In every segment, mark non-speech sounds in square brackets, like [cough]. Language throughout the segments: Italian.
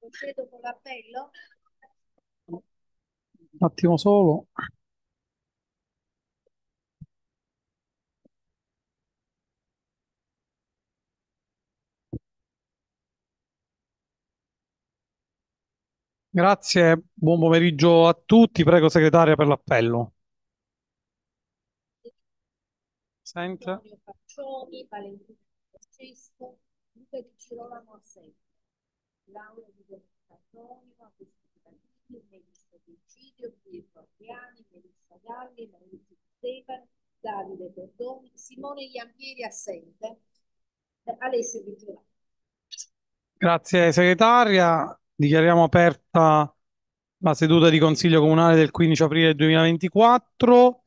Procedo con l'appello. Un attimo solo. Grazie, buon pomeriggio a tutti. Prego, segretaria, per l'appello. Sente. Valentino Francesco, Luca Di Girolamo Assetti laurea di Cattonica, Costitutivi, Melissa Decidio, Pietro Adriani, Melissa Galli, Maurizio Stefano, Davide Bordoni, Simone Iampieri assente, Alessio Vigilato. Grazie segretaria, dichiariamo aperta la seduta di Consiglio Comunale del 15 aprile 2024.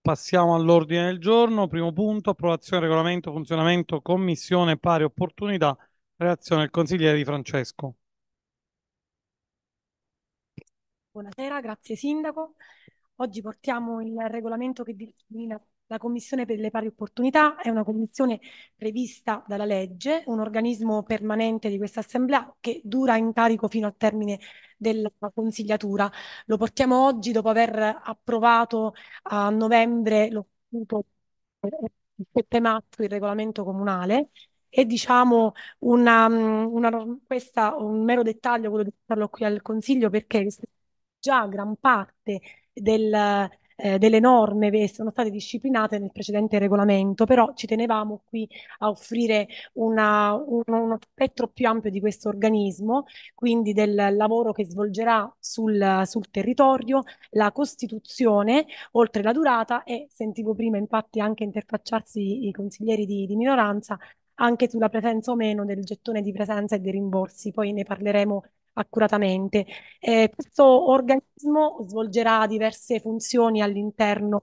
Passiamo all'ordine del giorno. Primo punto, approvazione regolamento, funzionamento, commissione pari opportunità Reazione del consigliere Di Francesco. Buonasera, grazie Sindaco. Oggi portiamo il regolamento che disciplina la Commissione per le pari opportunità, è una commissione prevista dalla legge, un organismo permanente di questa assemblea che dura in carico fino al termine della consigliatura. Lo portiamo oggi dopo aver approvato a novembre lo 7 marzo il regolamento comunale è diciamo una, mm, una, questa, un mero dettaglio quello di portarlo qui al Consiglio perché già gran parte del, eh, delle norme che sono state disciplinate nel precedente regolamento, però ci tenevamo qui a offrire una, un, uno spettro più ampio di questo organismo, quindi del lavoro che svolgerà sul, sul territorio, la costituzione, oltre la durata e sentivo prima infatti anche interfacciarsi i consiglieri di, di minoranza anche sulla presenza o meno del gettone di presenza e dei rimborsi, poi ne parleremo accuratamente. Eh, questo organismo svolgerà diverse funzioni all'interno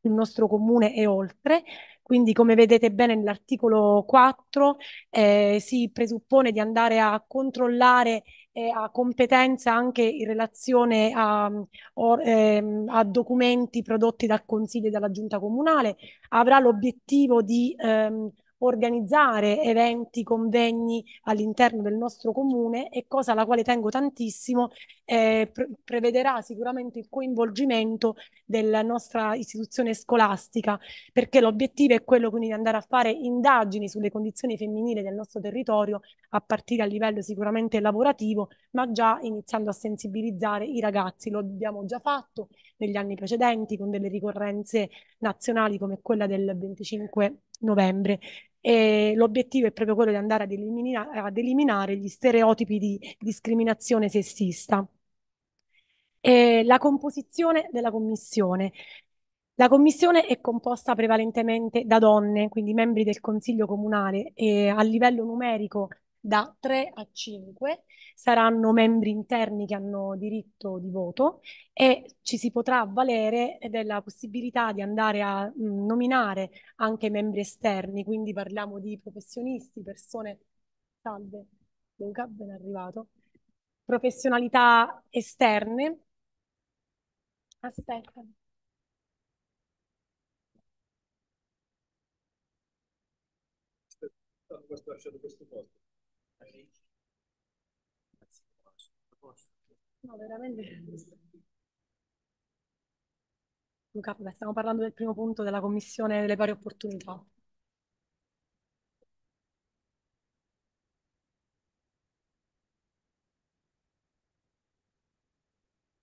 del nostro comune e oltre, quindi come vedete bene nell'articolo 4 eh, si presuppone di andare a controllare eh, a competenza anche in relazione a, or, ehm, a, documenti prodotti dal Consiglio e dalla Giunta Comunale, avrà l'obiettivo di ehm, organizzare eventi, convegni all'interno del nostro comune e cosa alla quale tengo tantissimo, eh, pre- prevederà sicuramente il coinvolgimento della nostra istituzione scolastica, perché l'obiettivo è quello quindi di andare a fare indagini sulle condizioni femminili del nostro territorio a partire a livello sicuramente lavorativo, ma già iniziando a sensibilizzare i ragazzi. Lo abbiamo già fatto negli anni precedenti con delle ricorrenze nazionali come quella del 25 novembre. E l'obiettivo è proprio quello di andare ad, elimina- ad eliminare gli stereotipi di discriminazione sessista. E la composizione della commissione. La commissione è composta prevalentemente da donne, quindi membri del Consiglio Comunale, e a livello numerico da 3 a 5 saranno membri interni che hanno diritto di voto e ci si potrà avvalere della possibilità di andare a mh, mm, nominare anche membri esterni, quindi parliamo di professionisti, persone... Salve Luca, ben arrivato. Professionalità esterne. Aspetta. Aspetta, questo lasciato questo posto. No, veramente. Luca, beh, stiamo parlando del primo punto della Commissione delle pari opportunità.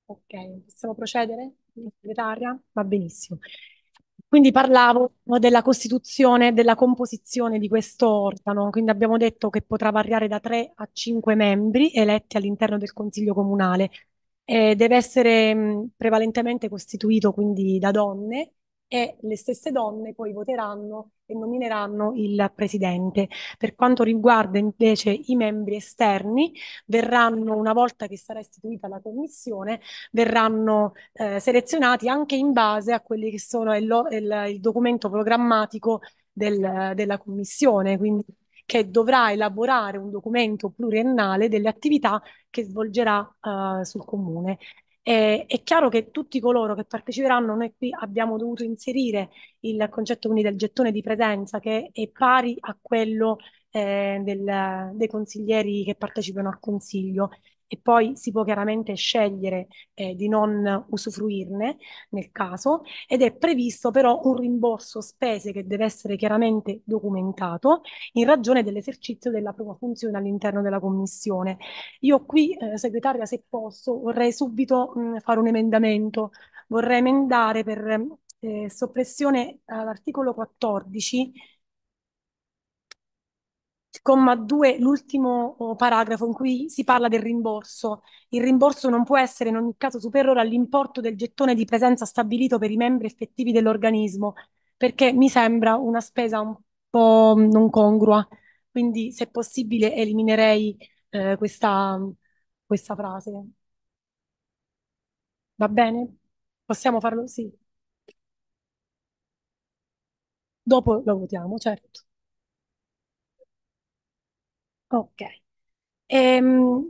Ok, possiamo procedere? Va benissimo. Quindi parlavo della costituzione, della composizione di questo organo, quindi abbiamo detto che potrà variare da 3 a 5 membri eletti all'interno del Consiglio Comunale. Eh, deve essere mh, prevalentemente costituito quindi da donne e le stesse donne poi voteranno e nomineranno il presidente. Per quanto riguarda invece i membri esterni, verranno, una volta che sarà istituita la commissione, verranno eh, selezionati anche in base a quelli che sono il, il, il documento programmatico del, della commissione, quindi che dovrà elaborare un documento pluriennale delle attività che svolgerà uh, sul comune. Eh, è chiaro che tutti coloro che parteciperanno, noi qui abbiamo dovuto inserire il concetto quindi del gettone di presenza che è pari a quello eh, del, dei consiglieri che partecipano al consiglio e poi si può chiaramente scegliere eh, di non usufruirne nel caso ed è previsto però un rimborso spese che deve essere chiaramente documentato in ragione dell'esercizio della propria funzione all'interno della commissione. Io qui, eh, segretaria, se posso, vorrei subito mh, mm, fare un emendamento, vorrei emendare per eh, soppressione all'articolo 14 comma 2, l'ultimo oh, paragrafo in cui si parla del rimborso. Il rimborso non può essere in ogni caso superiore all'importo del gettone di presenza stabilito per i membri effettivi dell'organismo, perché mi sembra una spesa un po' mm, non congrua. Quindi, se possibile, eliminerei eh, questa, mm, questa frase. Va bene? Possiamo farlo? Sì. Dopo lo votiamo, certo. Ok. Ehm,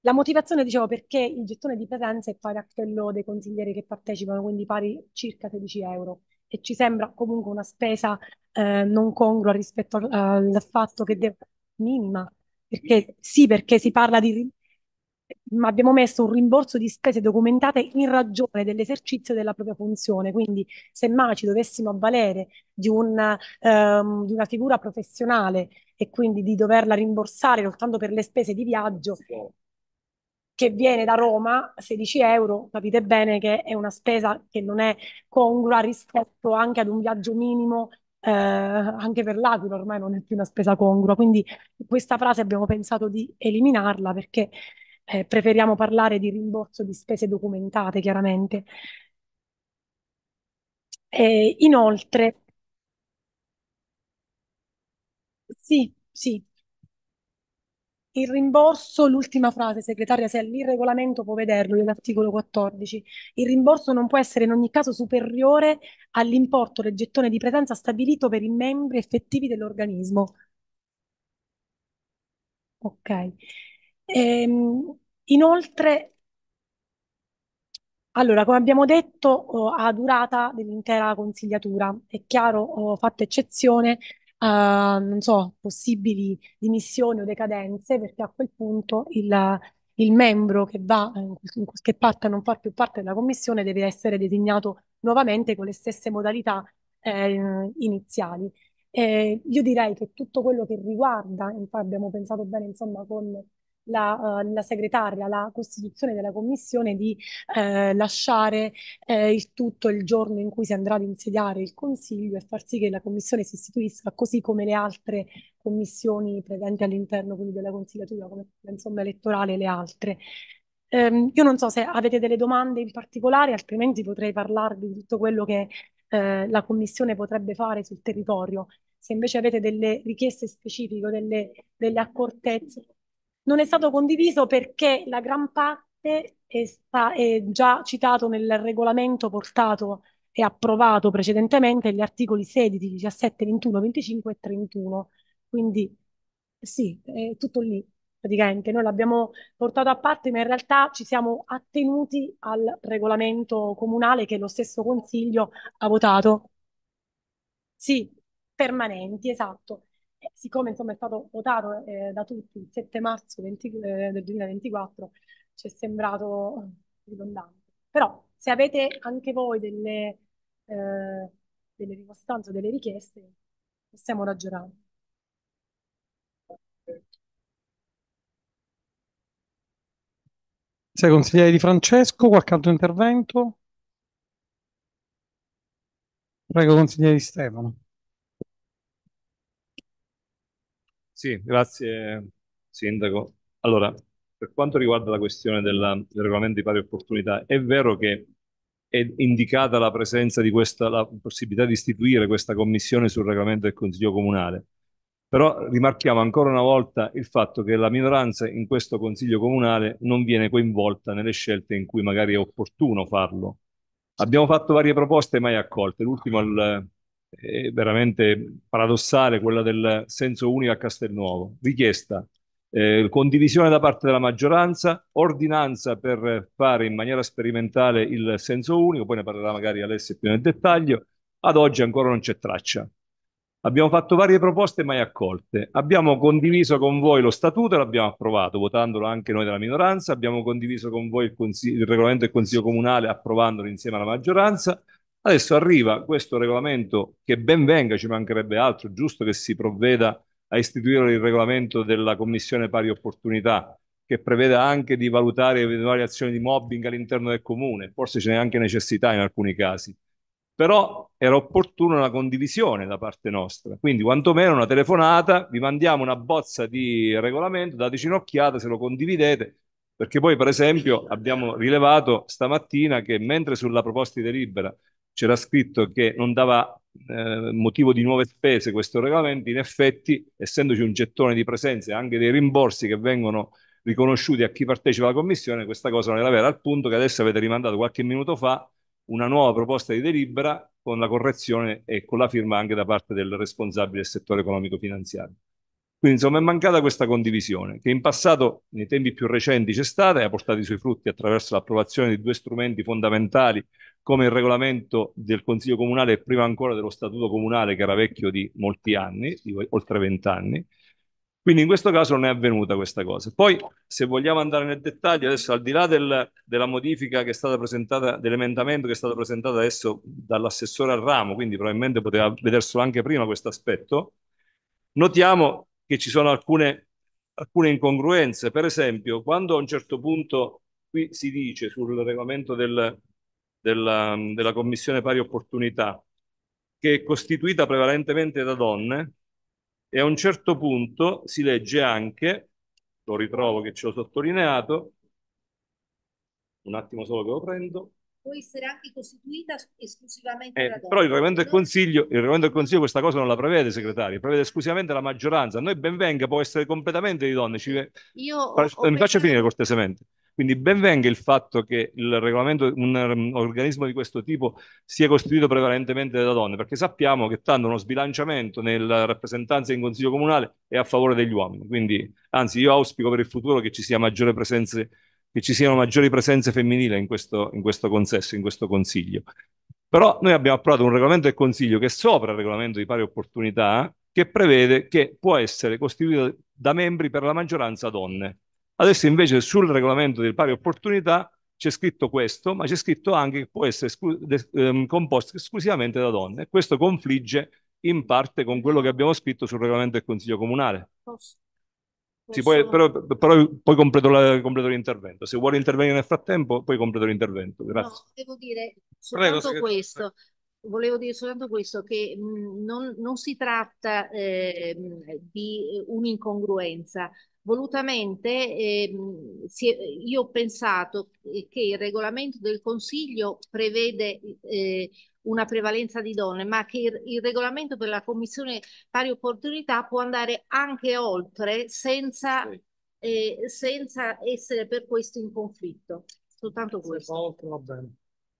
la motivazione, dicevo, perché il gettone di presenza è pari a quello dei consiglieri che partecipano, quindi pari circa 16 euro, e ci sembra comunque una spesa eh, non congrua rispetto al, al fatto che deve... minima, perché sì, perché si parla di... ma abbiamo messo un rimborso di spese documentate in ragione dell'esercizio della propria funzione, quindi semmai ci dovessimo avvalere di, un, ehm, di una figura professionale e quindi di doverla rimborsare soltanto per le spese di viaggio che viene da Roma, 16 euro, capite bene che è una spesa che non è congrua rispetto anche ad un viaggio minimo, eh, anche per l'Aquila ormai non è più una spesa congrua, quindi questa frase abbiamo pensato di eliminarla perché eh, preferiamo parlare di rimborso di spese documentate, chiaramente. E inoltre, sì, sì. Il rimborso, l'ultima frase, segretaria Selmi, il regolamento può vederlo nell'articolo 14. Il rimborso non può essere in ogni caso superiore all'importo del gettone di presenza stabilito per i membri effettivi dell'organismo. Ok. Ehm, inoltre, allora, come abbiamo detto, oh, ha durata dell'intera consigliatura. È chiaro, ho oh, fatto eccezione eh, non so, possibili dimissioni o decadenze, perché a quel punto il, il membro che va, eh, che parte non fa più parte della commissione deve essere designato nuovamente con le stesse modalità eh, iniziali. Eh, io direi che tutto quello che riguarda, infatti abbiamo pensato bene insomma con la, uh, la segretaria, la costituzione della commissione di eh, lasciare eh, il tutto il giorno in cui si andrà ad insediare il Consiglio e far sì che la commissione si istituisca così come le altre commissioni presenti all'interno quindi della consigliatura, come insomma elettorale e le altre. Um, io non so se avete delle domande in particolare, altrimenti potrei parlarvi di tutto quello che eh, la Commissione potrebbe fare sul territorio. Se invece avete delle richieste specifiche, delle, delle accortezze, non è stato condiviso perché la gran parte è, sta, è già citato nel regolamento portato e approvato precedentemente gli articoli 16, 17, 21, 25 e 31. Quindi sì, è tutto lì praticamente. Noi l'abbiamo portato a parte, ma in realtà ci siamo attenuti al regolamento comunale che lo stesso Consiglio ha votato. Sì, permanenti, esatto siccome insomma, è stato votato eh, da tutti il 7 marzo 20, eh, del 2024, ci è sembrato ridondante. Però se avete anche voi delle, eh, delle rimostranze o delle richieste, possiamo ragionare. Sei consigliere di Francesco, qualche altro intervento? Prego, consigliere di Stefano. Sì, grazie Sindaco. Allora, per quanto riguarda la questione della, del regolamento di pari opportunità, è vero che è indicata la presenza di questa, la possibilità di istituire questa commissione sul regolamento del Consiglio Comunale, però rimarchiamo ancora una volta il fatto che la minoranza in questo Consiglio Comunale non viene coinvolta nelle scelte in cui magari è opportuno farlo. Abbiamo fatto varie proposte mai accolte, l'ultimo l'ultima è veramente paradossale, quella del senso unico a Castelnuovo. Richiesta, eh, condivisione da parte della maggioranza, ordinanza per fare in maniera sperimentale il senso unico, poi ne parlerà magari Alessio più nel dettaglio, ad oggi ancora non c'è traccia. Abbiamo fatto varie proposte mai accolte. Abbiamo condiviso con voi lo statuto e l'abbiamo approvato, votandolo anche noi della minoranza. Abbiamo condiviso con voi il, il regolamento del Consiglio Comunale, approvandolo insieme alla maggioranza. Adesso arriva questo regolamento che ben venga, ci mancherebbe altro, giusto che si provveda a istituire il regolamento della Commissione Pari Opportunità, che preveda anche di valutare eventuali azioni di mobbing all'interno del comune, forse ce n'è anche necessità in alcuni casi. Però era opportuna una condivisione da parte nostra, quindi quantomeno una telefonata, vi mandiamo una bozza di regolamento, dateci un'occhiata se lo condividete, perché poi per esempio abbiamo rilevato stamattina che mentre sulla proposta di delibera c'era scritto che non dava eh, motivo di nuove spese questo regolamento, in effetti essendoci un gettone di presenze e anche dei rimborsi che vengono riconosciuti a chi partecipa alla commissione, questa cosa non era vera, al punto che adesso avete rimandato qualche minuto fa una nuova proposta di delibera con la correzione e con la firma anche da parte del responsabile del settore economico finanziario. Quindi insomma è mancata questa condivisione che in passato, nei tempi più recenti, c'è stata e ha portato i suoi frutti attraverso l'approvazione di due strumenti fondamentali come il regolamento del Consiglio Comunale e prima ancora dello Statuto Comunale che era vecchio di molti anni, di oltre vent'anni. Quindi in questo caso non è avvenuta questa cosa. Poi, se vogliamo andare nel dettaglio, adesso al di là del, della modifica che è stata presentata, dell'emendamento che è stato presentato adesso dall'assessore al ramo, quindi probabilmente poteva vederselo anche prima questo aspetto, notiamo che ci sono alcune, alcune incongruenze. Per esempio, quando a un certo punto qui si dice sul regolamento del, della, um, della Commissione Pari Opportunità che è costituita prevalentemente da donne e a un certo punto si legge anche, lo ritrovo che ce l'ho sottolineato, un attimo solo che lo prendo, può essere anche costituita esclusivamente eh, da donne. Però il regolamento, del consiglio, il regolamento del Consiglio questa cosa non la prevede, segretario, prevede esclusivamente la maggioranza. Noi benvenga, può essere completamente di donne. Ci... Eh, io ho, ho Mi faccio finire cortesemente. Quindi benvenga il fatto che il regolamento, un, un um, organismo di questo tipo sia costituito prevalentemente da donne, perché sappiamo che tanto uno sbilanciamento nella rappresentanza in consiglio comunale è a favore degli uomini. Quindi, anzi, io auspico per il futuro che ci sia maggiore presenza che ci siano maggiori presenze femminili in questo, in questo consesso, in questo consiglio. Però noi abbiamo approvato un regolamento del Consiglio che è sopra il regolamento di pari opportunità, che prevede che può essere costituito da membri per la maggioranza donne. Adesso invece sul regolamento di pari opportunità c'è scritto questo, ma c'è scritto anche che può essere ehm, composto esclusivamente da donne. Questo confligge in parte con quello che abbiamo scritto sul regolamento del Consiglio Comunale. Posso? Sì, poi, però, però, poi completo, la, completo, l'intervento. Se vuole intervenire nel frattempo, poi completo l'intervento. Grazie. No, devo dire soltanto Prego, questo. Volevo dire soltanto questo, che non, non si tratta eh, di un'incongruenza. Volutamente eh, si, io ho pensato che il regolamento del Consiglio prevede eh, una prevalenza di donne, ma che il, il regolamento per la Commissione Pari Opportunità può andare anche oltre senza, sì. eh, senza essere per questo in conflitto. Soltanto questo. Se oltre va bene.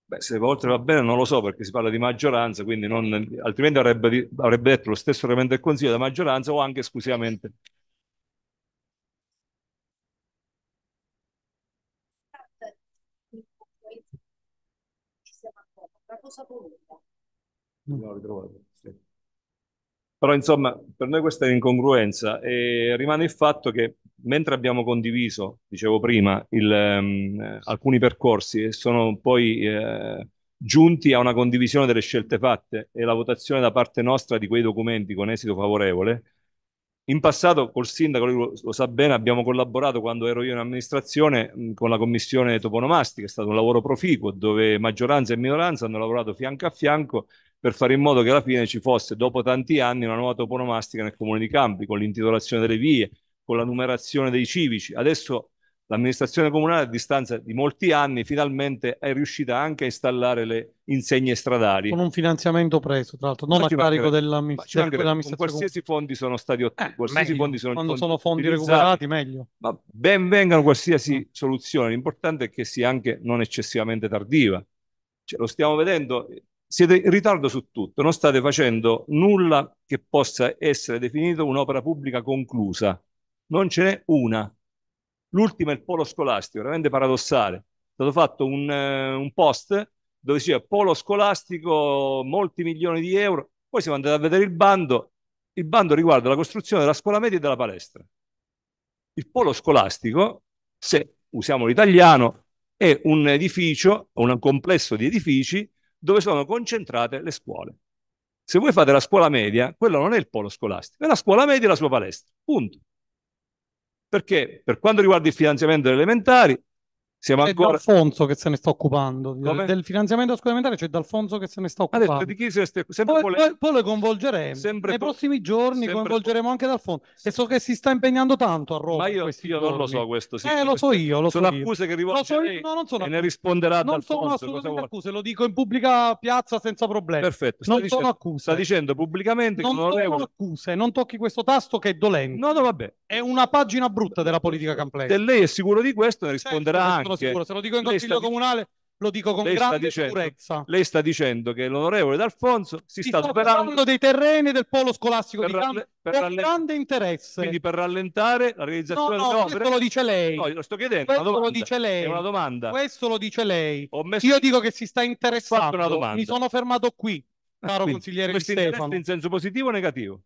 Beh, se oltre va bene non lo so perché si parla di maggioranza, quindi non, altrimenti avrebbe, avrebbe detto lo stesso regolamento del Consiglio da maggioranza o anche esclusivamente cosa voluta. Non mm. ritrovato, sì. Però insomma, per noi questa è incongruenza e rimane il fatto che mentre abbiamo condiviso, dicevo prima, il, um, alcuni percorsi e sono poi eh, giunti a una condivisione delle scelte fatte e la votazione da parte nostra di quei documenti con esito favorevole, in passato col sindaco, lo, lo sa bene, abbiamo collaborato quando ero io in amministrazione mm, con la commissione toponomastica, è stato un lavoro proficuo dove maggioranza e minoranza hanno lavorato fianco a fianco per fare in modo che alla fine ci fosse, dopo tanti anni, una nuova toponomastica nel comune di Campi, con l'intitolazione delle vie, con la numerazione dei civici. Adesso L'amministrazione comunale a distanza di molti anni finalmente è riuscita anche a installare le insegne stradali. Con un finanziamento preso, tra l'altro, non ma a carico dell'amministrazione. Della dell'amministrazione qualsiasi fondi sono stati ottenuti, eh, qualsiasi meglio. fondi sono quando sono fondi recuperati meglio. Ma ben vengano qualsiasi soluzione, l'importante è che sia anche non eccessivamente tardiva. Cioè, lo stiamo vedendo, siete in ritardo su tutto, non state facendo nulla che possa essere definito un'opera pubblica conclusa. Non ce n'è una. L'ultimo è il polo scolastico, veramente paradossale. È stato fatto un, eh, un post dove diceva polo scolastico, molti milioni di euro. Poi siamo andati a vedere il bando. Il bando riguarda la costruzione della scuola media e della palestra. Il polo scolastico, se usiamo l'italiano, è un edificio, un complesso di edifici dove sono concentrate le scuole. Se voi fate la scuola media, quello non è il polo scolastico, è la scuola media e la sua palestra. Punto. Perché per quanto riguarda il finanziamento delle elementari, siamo c'è ancora... D'Alfonso che se ne sta occupando Come? del finanziamento scolamentare, c'è D'Alfonso che se ne sta occupando. Adesso, di chi se sta... Poi, pole... poi, lo coinvolgeremo sempre nei po... prossimi giorni, coinvolgeremo po... anche D'Alfonso. E so che si sta impegnando tanto a Roma. Ma io, io non lo so questo. Sì. Eh, lo so io. Lo sono so accuse io. che rivolge so no, non sono e ne risponderà non D'Alfonso. Non sono assolutamente accuse, lo dico in pubblica piazza senza problemi. Perfetto. Sta non dicendo, sono accuse. Sta dicendo pubblicamente che non sono avevo... accuse, non tocchi questo tasto che è dolente. No, no, vabbè. È una pagina brutta della politica camplense. E lei è sicuro di questo? Ne risponderà certo, anche sicuro. Se lo dico in consiglio comunale, lo dico con grande dicendo, sicurezza. Lei sta dicendo che l'onorevole D'Alfonso si, si sta, sta operando dei terreni del polo scolastico per, ralle, per, per grande interesse. Quindi per rallentare la realizzazione no, no, delle questo lo dice lei. No, lo sto chiedendo, questo domanda, lo dice lei. È una domanda. Questo lo dice lei. Messo, Io dico che si sta interessando. Mi sono fermato qui, ah, caro quindi, consigliere di Stefano. in senso positivo o negativo?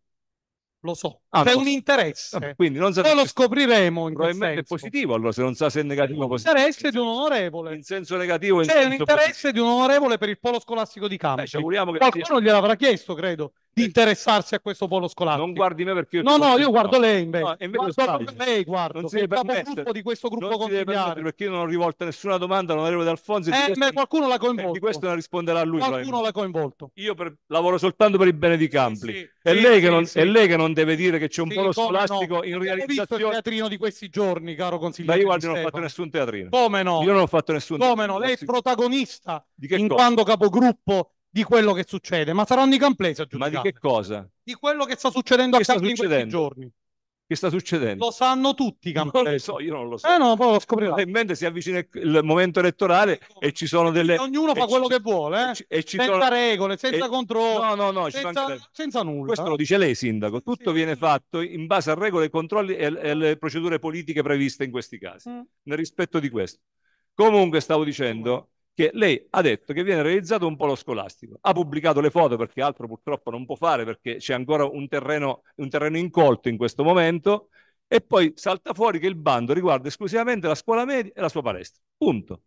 lo so, ah, c'è no. un interesse. Vabbè, quindi non Noi lo scopriremo in Probabilmente è positivo, allora se non sa se è negativo o positivo. Interesse di un onorevole. In senso negativo. In c'è senso un interesse positivo. di un onorevole per il polo scolastico di Campi. Beh, Qualcuno gliel'avrà chiesto, credo di interessarsi a questo polo scolastico. Non guardi me perché io No, no, io guardo no. lei invece. No, invece guardo lei guardo, non si deve permettere. di questo gruppo consigliare. Perché io non ho rivolto nessuna domanda all'onorevole D'Alfonso. Eh, questo... ma qualcuno l'ha coinvolto. Eh, di questo ne risponderà lui. Qualcuno l'ha coinvolto. Io per... lavoro soltanto per i bene di Campli. Sì, sì, è, sì, lei non... è, lei che non, deve dire che c'è un polo scolastico no. in realizzazione. Ho visto il teatrino di questi giorni, caro consigliere. Ma io guardi, non ho fatto nessun teatrino. Come no? Io non ho fatto nessun Come no? Lei è protagonista in quanto capogruppo di quello che succede, ma saranno i camplesi a giudicare. Ma di che cosa? Di quello che sta succedendo che a Capri in questi giorni. Che sta succedendo? Lo sanno tutti i camplesi. Non lo so, io non lo so. Eh no, poi lo scoprirò. In mente si avvicina il momento elettorale e ci sono delle... Ognuno fa quello che vuole, eh? e ci senza sono... regole, senza e... controlli. No, no, no, senza... Anche... senza nulla. Questo lo dice lei, sindaco. Tutto sì, viene sì. fatto in base a regole, controlli e, e alle procedure politiche previste in questi casi, mm. nel rispetto di questo. Comunque, stavo dicendo che lei ha detto che viene realizzato un polo scolastico. Ha pubblicato le foto perché altro purtroppo non può fare perché c'è ancora un terreno, un terreno incolto in questo momento e poi salta fuori che il bando riguarda esclusivamente la scuola media e la sua palestra. Punto.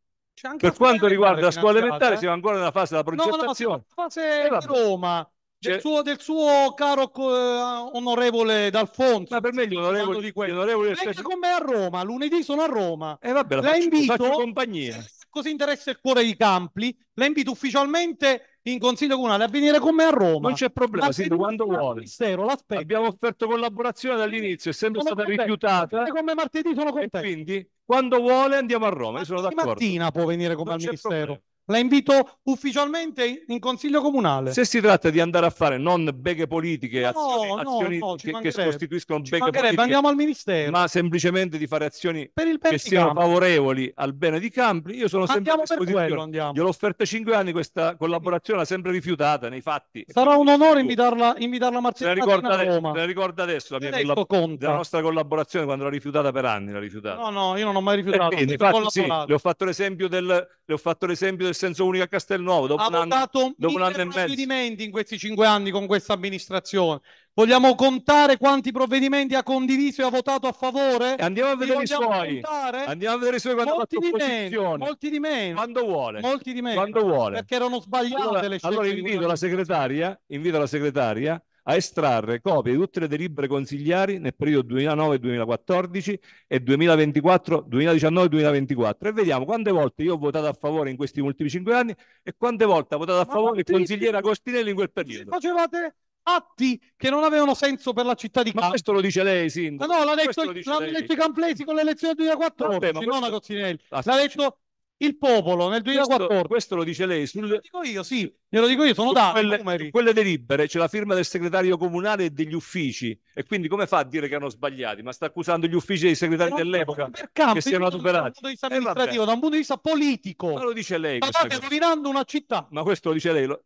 Per quanto riguarda la scuola elementare siamo ancora nella fase della progettazione. No, no, fase eh, di Roma. Del cioè suo, del suo, caro uh, onorevole D'Alfonso. Ma per me gli onorevoli, di quello. gli onorevoli Venga con me a Roma, lunedì sono a Roma. E eh vabbè, la, la faccio, invito, faccio compagnia cosa interessa il cuore di Campli? La invito ufficialmente in consiglio comunale a venire con me a Roma. Non c'è problema, sento quando vuole. Sero, Abbiamo offerto collaborazione dall'inizio, essendo sono stata rifiutata. Come martedì sono contento. E quindi quando vuole andiamo a Roma, io sono d'accordo. Mattina può venire con me al ministero. Problema la invito ufficialmente in consiglio comunale. Se si tratta di andare a fare non beghe politiche, azioni, no, azioni no, che, che costituiscono beghe politiche, andiamo al ministero. Ma semplicemente di fare azioni che siano Campi. favorevoli al bene di Campi, io sono sempre andiamo a disposizione. Quello, andiamo. Gli ho offerto cinque anni questa collaborazione l'ha sempre rifiutata nei fatti. Sarà un onore invitarla, invitarla a Marcello. Se la ricorda adesso, la, collab- la, nostra collaborazione quando l'ha rifiutata per anni, l'ha rifiutata. No, no, io non ho mai rifiutato. Eh, quindi, infatti, sì, le ho fatto l'esempio del, le ho fatto l'esempio del del senso unico a Castelnuovo. Dopo ha un votato anno, dopo un anno e mezzo. in questi cinque anni con questa amministrazione. Vogliamo contare quanti provvedimenti ha condiviso e ha votato a favore? E andiamo a vedere i suoi. Contare? Andiamo a vedere i suoi quando molti di meno, molti di meno. Quando vuole. Molti di meno. Quando vuole. Perché erano sbagliate allora, le scelte. Allora invito la segretaria, invito la segretaria a estrarre copie di tutte le delibere consigliari nel periodo 2009-2014 e 2019-2024 e vediamo quante volte io ho votato a favore in questi ultimi cinque anni e quante volte ha votato a favore il consigliere Agostinelli in quel periodo. Facevate atti che non avevano senso per la città di Campania. Ma questo lo dice lei, sindaco. Ma no, l'ha detto, l'ha lei. legge Camplesi con l'elezione del 2014, Vabbè, ma non questo... Agostinelli. Ah, l'ha detto il popolo nel 2014. Questo, questo lo dice lei. Sul... Lo dico io, sì, glielo dico io, sono dati. Quelle, quelle delibere c'è la firma del segretario comunale e degli uffici. E quindi come fa a dire che hanno sbagliato Ma sta accusando gli uffici dei segretari non, dell'epoca per campi, che siano adoperati. Da un punto di vista eh, amministrativo, eh, da un punto di vista politico. Ma lo dice lei. Ma state cosa. rovinando una città. Ma questo lo dice lei. Lo...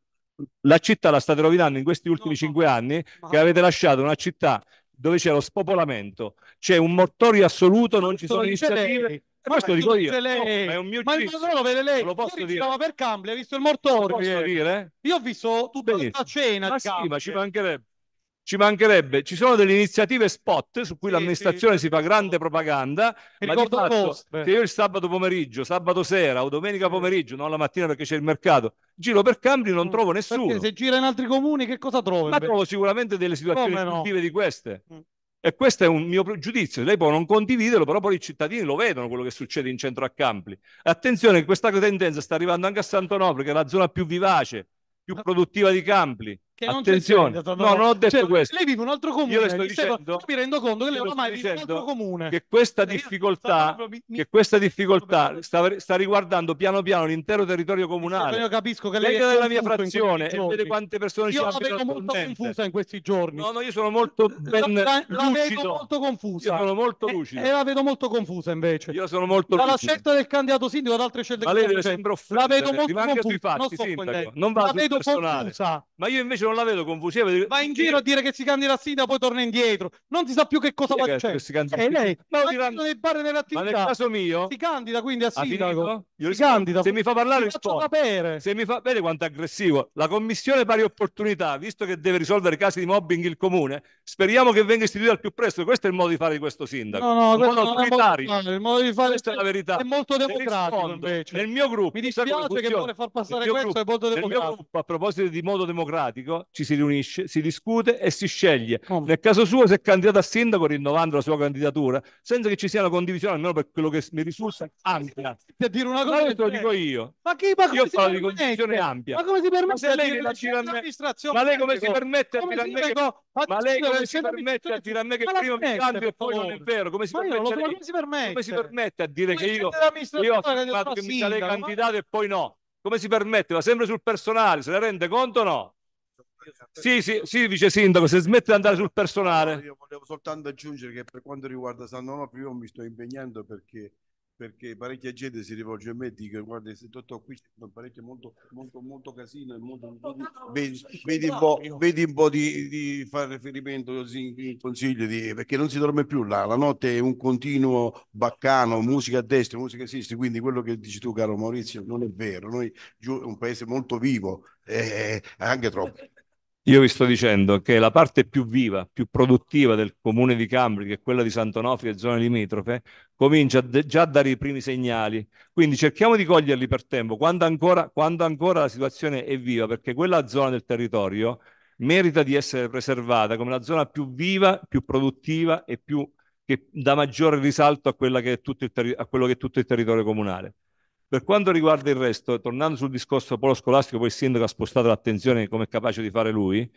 La città la state rovinando in questi ultimi no, cinque no. anni ma... che avete lasciato una città dove c'è lo spopolamento, c'è un mortorio assoluto, non ci sono iniziative. Lei ma questo dico io. Lei. No, è un mio ma gist. non lei. Lo posso dire. Stava per Campbell, ha visto il mortorio. Posso dire? Io ho visto tutta Benissimo. la cena. Ma sì, ma ci mancherebbe. Ci mancherebbe, ci sono delle iniziative spot su cui sì, l'amministrazione sì, si fa grande propaganda. ma di fatto, se io il sabato pomeriggio, sabato sera o domenica pomeriggio, non la mattina perché c'è il mercato, giro per Cambi non mm. trovo nessuno. Perché se gira in altri comuni, che cosa trovo? Ma trovo sicuramente delle situazioni no? di queste. Mm. E questo è un mio giudizio, lei può non condividerlo, però poi i cittadini lo vedono quello che succede in centro a Campli. Attenzione questa tendenza sta arrivando anche a Santo Santonò, che è la zona più vivace, più ah. produttiva di Campli. Che Attenzione, non no, non ho detto cioè, questo. Lei vive un altro comune. Io le sto dicendo, mi rendo conto che lei ormai vive un altro comune. Che questa cioè, difficoltà, mi, mi... Che questa difficoltà sta, sta, riguardando piano piano l'intero territorio comunale. Io capisco che lei, è della mia frazione e vede quante persone io ci abitano. Io la vedo molto confusa in questi giorni. No, no, io sono molto ben la, la vedo molto confusa. Io sono molto lucido. E, e, la vedo molto confusa invece. Io sono molto Dalla scelta del candidato sindaco ad altre scelte. Ma lei deve sempre offrire. La vedo molto confusa. Non, la vedo personale Ma io invece non la vedo confusiva. Va in giro a dire che si candida a sindaco, poi torna indietro. Non si sa più che cosa va c'è. E lei, ma, tirando... nel bar nel caso mio, si candida quindi a ah, sindaco. Io si candida. Se mi fa parlare, rispondo. Sapere. Se mi fa bene quanto aggressivo. La commissione pari opportunità, visto che deve risolvere i casi di mobbing il comune, speriamo che venga istituita al più presto. Questo è il modo di fare di questo sindaco. No, no, questo modo autoritario. Modo il modo di fare questa è la verità. È molto democratico Nel mio gruppo, mi dispiace che vuole far passare questo gruppo, è molto democratico. Nel mio gruppo, a proposito di modo democratico, ci si riunisce, si discute e si sceglie. Oh. Nel caso suo si è candidato a sindaco rinnovando la sua candidatura, senza che ci sia una condivisione, almeno per quello che mi risulta, ampia. Per dire una cosa, ma te lo dico io. Ma che ma io parlo di condivisione ampia. Ma come si permette ma lei a dire Ma lei come si permette a dire a me che ma lei come si permette a dire a me che prima mi candido e poi non è vero? Come si permette a dire che io ho fatto che mi sarei candidato e poi no? come si permette, va sempre sul personale, se ne rende conto o no? Sì, sì, sì, vice sindaco, se smette di andare sul personale. io volevo soltanto aggiungere che per quanto riguarda San Onofrio io mi sto impegnando perché, perché parecchia gente si rivolge a me e dice guarda, se tutto qui c'è parecchio molto, molto, molto casino e molto, vedi, vedi, un po', vedi un po' di, di fare riferimento così in consiglio di, perché non si dorme più là, la notte è un continuo baccano, musica a destra, musica a sinistra, quindi quello che dici tu caro Maurizio non è vero, noi giù è un paese molto vivo, eh, eh anche troppo. Io vi sto dicendo che la parte più viva, più produttiva del comune di Cambri, che è quella di Sant'Onofrio e zone limitrofe, comincia già a dare i primi segnali. Quindi cerchiamo di coglierli per tempo, quando ancora, quando ancora la situazione è viva, perché quella zona del territorio merita di essere preservata come la zona più viva, più produttiva e più, che dà maggiore risalto a, che ter- a quello che è tutto il territorio comunale. Per quanto riguarda il resto, tornando sul discorso polo scolastico, poi il sindaco ha spostato l'attenzione come è capace di fare lui,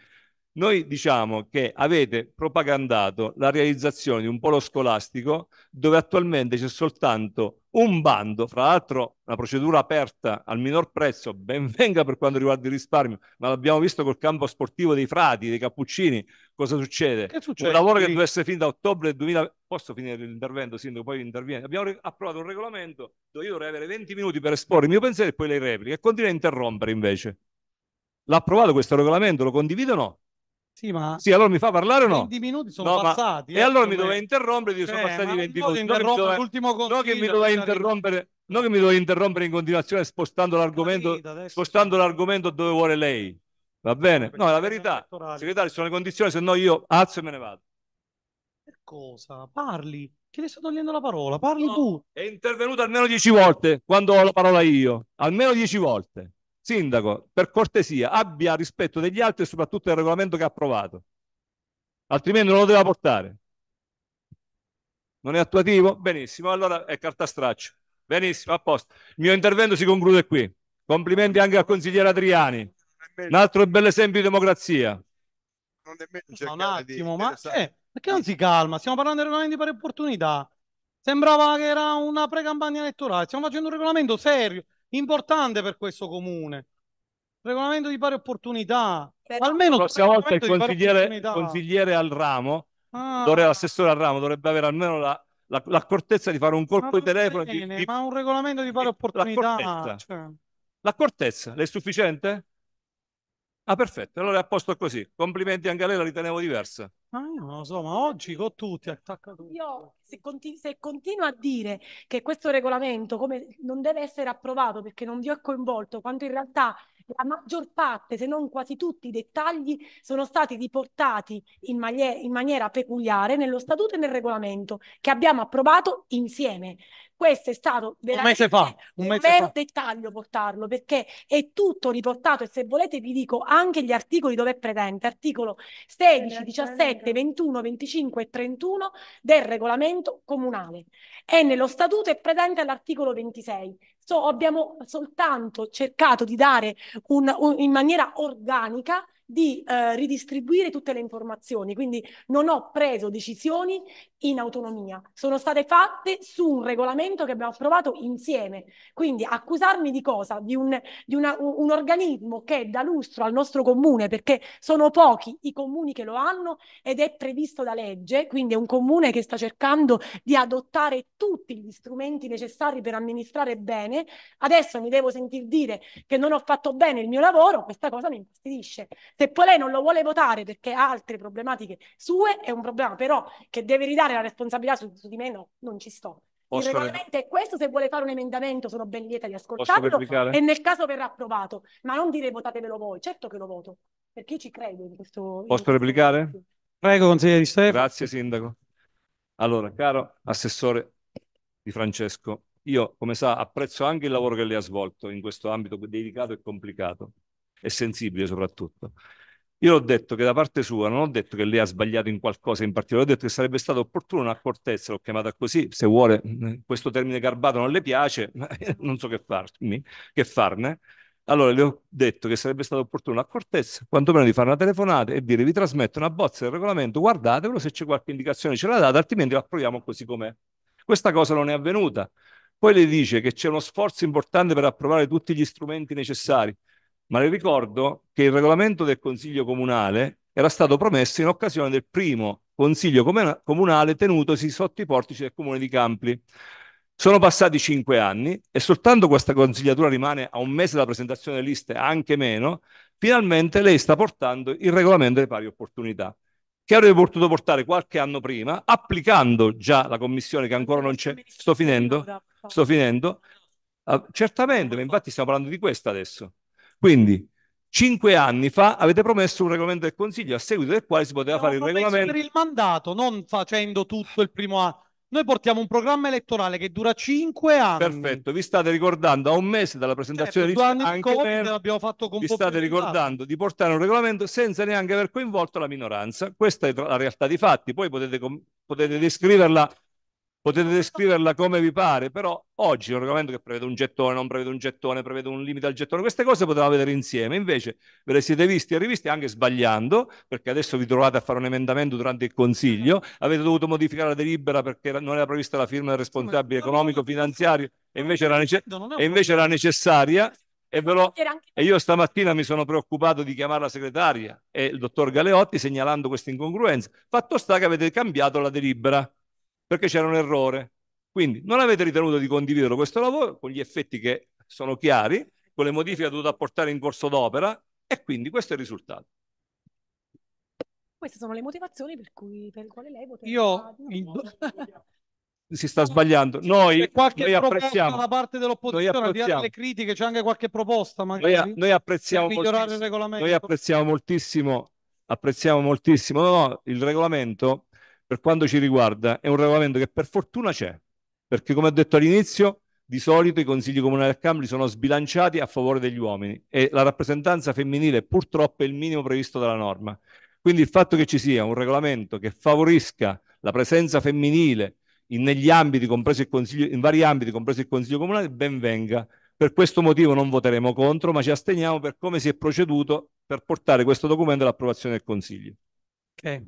noi diciamo che avete propagandato la realizzazione di un polo scolastico dove attualmente c'è soltanto un bando, fra l'altro una procedura aperta al minor prezzo, ben venga per quanto riguarda il risparmio, ma l'abbiamo visto col campo sportivo dei Frati, dei Cappuccini, cosa succede? Che succede? Un lavoro che deve essere finito da ottobre 2000, posso finire l'intervento Sindaco, poi interviene, abbiamo approvato un regolamento dove io dovrei avere 20 minuti per esporre il mio pensiero e poi le repliche, e continua a interrompere invece. L'ha approvato questo regolamento, lo condivido o no? Sì, ma... sì, allora mi fa parlare o no? 20 minuti sono no, eh, eh, passati. Ma... Eh, e allora mi dovevi interrompere, io cioè, sono passati 20 minuti. l'ultimo dove... no che mi dovevi interrompere, no che mi dovevi interrompere in continuazione spostando l'argomento, la spostando l'argomento dove vuole lei. Va bene? No, è la verità. Segretario, sono le condizioni, se no io alzo e me ne vado. Per cosa? Parli. Chi le sta togliendo la parola? Parli no, tu. È intervenuto almeno dieci volte quando ho la parola io. Almeno dieci volte. Sindaco, per cortesia, abbia rispetto degli altri e soprattutto del regolamento che ha approvato, altrimenti non lo deve portare. Non è attuativo? Benissimo, allora è carta straccia. Benissimo, a posto. Il mio intervento si conclude qui. Complimenti anche al consigliere Adriani, un altro bel esempio di democrazia. Non no, un attimo, ma eh, perché non si calma? Stiamo parlando di regolamenti per opportunità. Sembrava che era una pre-campagna elettorale. Stiamo facendo un regolamento serio importante per questo comune. Regolamento di pari opportunità. Però, Almeno la prossima volta il consigliere, consigliere al ramo, ah. dovrebbe, l'assessore al ramo, dovrebbe avere almeno la, la, l'accortezza di fare un colpo di telefono. Bene, di, di, ma un regolamento di pari opportunità. L'accortezza. Cioè... l'accortezza, le è sufficiente? Ah, perfetto, allora è a posto così. Complimenti anche a lei, la ritenevo diversa. Ma ah, io non lo so, ma oggi con tutti attacca tutto. Io se, continu- se continuo a dire che questo regolamento come, non deve essere approvato perché non vi ho coinvolto, quando in realtà la maggior parte, se non quasi tutti i dettagli sono stati riportati in, maglie- in maniera peculiare nello statuto e nel regolamento che abbiamo approvato insieme. Questo è stato veramente un mese fa, un, mese un mero dettaglio portarlo perché è tutto riportato e se volete vi dico anche gli articoli dove è presente, articolo 16, 17, 21, 25 e 31 del regolamento comunale e nello statuto è presente all'articolo 26. So, abbiamo soltanto cercato di dare un, un, in maniera organica di eh, ridistribuire tutte le informazioni, quindi non ho preso decisioni in autonomia. Sono state fatte su un regolamento che abbiamo approvato insieme. Quindi accusarmi di cosa? Di, un, di una, un, organismo che dà lustro al nostro comune, perché sono pochi i comuni che lo hanno ed è previsto da legge, quindi è un comune che sta cercando di adottare tutti gli strumenti necessari per amministrare bene. Adesso mi devo sentir dire che non ho fatto bene il mio lavoro, questa cosa mi infastidisce. Se poi lei non lo vuole votare perché ha altre problematiche sue, è un problema però che deve ridare scaricare la responsabilità su, su di me, no, non ci sto. il regolamento è questo, se vuole fare un emendamento sono ben lieta di ascoltarlo e nel caso verrà approvato, ma non dire votatevelo voi, certo che lo voto, perché ci credo in questo... Posso in replicare? Questo. Prego, consigliere Di Stefano. Grazie, Sindaco. Allora, caro Assessore Di Francesco, io, come sa, apprezzo anche il lavoro che lei ha svolto in questo ambito delicato e complicato e sensibile soprattutto. Io ho detto che da parte sua, non ho detto che lei ha sbagliato in qualcosa in particolare, ho detto che sarebbe stato opportuno un'accortezza, l'ho chiamata così, se vuole mm, questo termine garbato non le piace, ma [laughs] non so che, farmi, che farne. Allora le ho detto che sarebbe stato opportuno un'accortezza, quantomeno di fare una telefonata e dire vi trasmetto una bozza del regolamento, guardatelo se c'è qualche indicazione ce la date, altrimenti la approviamo così com'è. Questa cosa non è avvenuta. Poi le dice che c'è uno sforzo importante per approvare tutti gli strumenti necessari ma le ricordo che il regolamento del Consiglio Comunale era stato promesso in occasione del primo Consiglio Comunale tenutosi sotto i portici del Comune di Campli. Sono passati cinque anni e soltanto questa consigliatura rimane a un mese dalla presentazione delle liste, anche meno, finalmente lei sta portando il regolamento delle pari opportunità, che avrebbe potuto portare qualche anno prima, applicando già la commissione che ancora non c'è. Sto finendo, sto finendo. Ah, certamente, ma ecco. infatti stiamo parlando di questo adesso. Quindi, cinque anni fa avete promesso un regolamento del Consiglio a seguito del quale si poteva no, fare il regolamento. per il mandato, non facendo tutto il primo anno. Noi portiamo un programma elettorale che dura cinque anni. Perfetto, vi state ricordando a un mese dalla presentazione eh, di anche per, abbiamo fatto con vi state ricordando di portare un regolamento senza neanche aver coinvolto la minoranza. Questa è la realtà dei fatti, poi potete, potete descriverla Potete descriverla come vi pare, però oggi un regolamento che prevede un gettone, non prevede un gettone, prevede un limite al gettone, queste cose potevamo vedere insieme, invece ve le siete visti e rivisti anche sbagliando, perché adesso vi trovate a fare un emendamento durante il Consiglio, avete dovuto modificare la delibera perché non era prevista la firma del responsabile economico-finanziario e invece era, nece- e invece era necessaria e, lo... e, io stamattina mi sono preoccupato di chiamare la segretaria e il dottor Galeotti segnalando questa incongruenza. Fatto sta che avete cambiato la delibera perché c'era un errore. Quindi non avete ritenuto di condividere questo lavoro con gli effetti che sono chiari, con le modifiche dovute apportare in corso d'opera e quindi questo è il risultato. Queste sono le motivazioni per, cui, per le lei votava. Io... [laughs] si sta sbagliando. Noi, c'è qualche noi apprezziamo la parte dell'opposizione, di là critiche, c'è anche qualche proposta. Magari, noi, noi apprezziamo migliorare il regolamento. Noi apprezziamo moltissimo, apprezziamo moltissimo. No, no, il regolamento per quanto ci riguarda, è un regolamento che per fortuna c'è, perché come ho detto all'inizio, di solito i consigli comunali a Cambri sono sbilanciati a favore degli uomini e la rappresentanza femminile purtroppo è il minimo previsto dalla norma. Quindi il fatto che ci sia un regolamento che favorisca la presenza femminile in, ambiti, in vari ambiti, compreso il Consiglio Comunale, ben venga. Per questo motivo non voteremo contro, ma ci asteniamo per come si è proceduto per portare questo documento all'approvazione del Consiglio. Okay.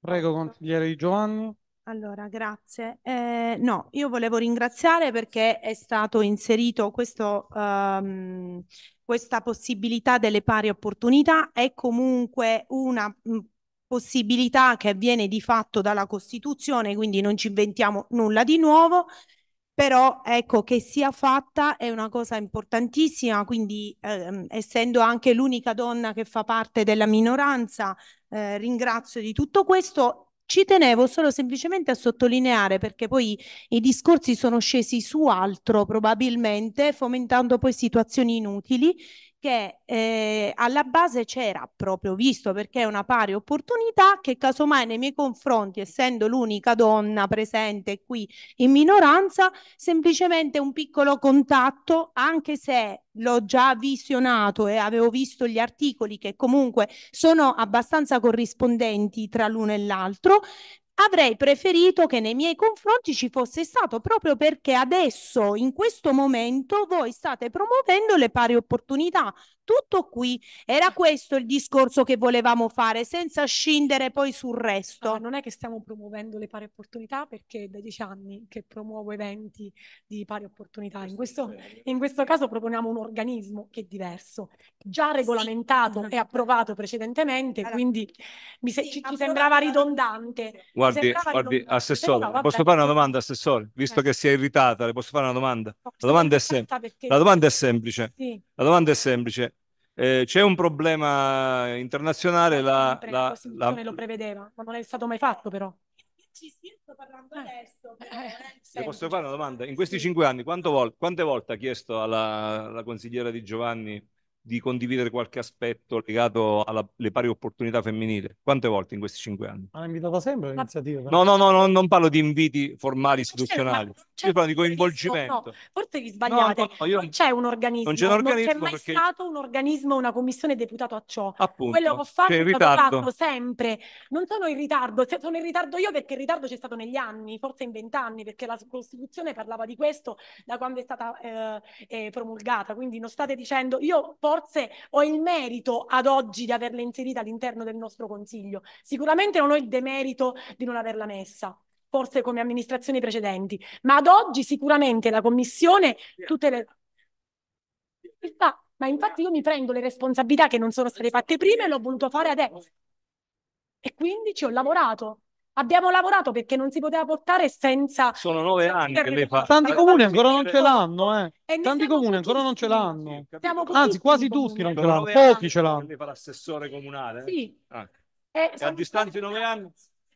Prego, consigliere Di Giovanni. Allora, grazie. Eh, no, io volevo ringraziare perché è stato inserito questo, um, questa possibilità delle pari opportunità, è comunque una mm, possibilità che viene di fatto dalla Costituzione, quindi non ci inventiamo nulla di nuovo, però ecco che sia fatta è una cosa importantissima, quindi ehm, essendo anche l'unica donna che fa parte della minoranza, eh, ringrazio di tutto questo. Ci tenevo solo semplicemente a sottolineare perché poi i discorsi sono scesi su altro probabilmente, fomentando poi situazioni inutili che eh, alla base c'era proprio visto perché è una pari opportunità che casomai nei miei confronti, essendo l'unica donna presente qui in minoranza, semplicemente un piccolo contatto, anche se l'ho già visionato e avevo visto gli articoli che comunque sono abbastanza corrispondenti tra l'uno e l'altro, avrei preferito che nei miei confronti ci fosse stato proprio perché adesso, in questo momento, voi state promuovendo le pari opportunità. Tutto qui. Era questo il discorso che volevamo fare, senza scindere poi sul resto. Ah, non è che stiamo promuovendo le pari opportunità perché da dieci anni che promuovo eventi di pari opportunità. In questo, in questo caso proponiamo un organismo che è diverso, già regolamentato sì. e approvato precedentemente, allora, quindi mi se- sì, ci, ci sembrava ridondante. Guarda, guardi, guardi assessore, no, posso fare una eh. domanda, assessore? Visto eh. che si è irritata, le posso fare una domanda? La domanda è, sem la domanda è semplice. Sì. La domanda è semplice. Eh, c'è un problema internazionale, la, sempre, la, la, la lo prevedeva, ma non è stato mai fatto però. Ci sto parlando eh. adesso. Eh, eh. eh posso fare una domanda? In questi sì. cinque anni, vol quante volte ha chiesto alla, alla consigliera di Giovanni di condividere qualche aspetto legato alle pari opportunità femminili? Quante volte in questi cinque anni? Ma l'ha invitata sempre l'iniziativa? No, no, no, no, non parlo di inviti formali cioè, istituzionali, io parlo di coinvolgimento. No, forse vi sbagliate, no, no, non c'è un organismo, non c'è, un organismo non c'è mai perché... stato un organismo, una commissione deputata a ciò. Appunto, Quello che ho fatto è stato sempre, non sono in ritardo, sono in ritardo io perché il ritardo c'è stato negli anni, forse in vent'anni, perché la Costituzione parlava di questo da quando è stata eh, eh, promulgata, quindi non state dicendo, io porto forse ho il merito ad oggi di averla inserita all'interno del nostro consiglio. Sicuramente non ho il demerito di non averla messa forse come amministrazioni precedenti, ma ad oggi sicuramente la Commissione tutte le... Ma infatti io mi prendo le responsabilità che non sono state fatte prima e l'ho voluto fare adesso. E quindi ci ho lavorato. Abbiamo lavorato perché non si poteva portare senza... Sono nove anni che lei fa. Tanti comuni eh. ancora non ce l'hanno, eh. Tanti comuni ancora non ce l'hanno. Anzi, quasi tutti non ce l'hanno, pochi ce l'hanno. Lei fa l'assessore comunale? Eh? Sì. Ah. Eh, e a distanza di nove anni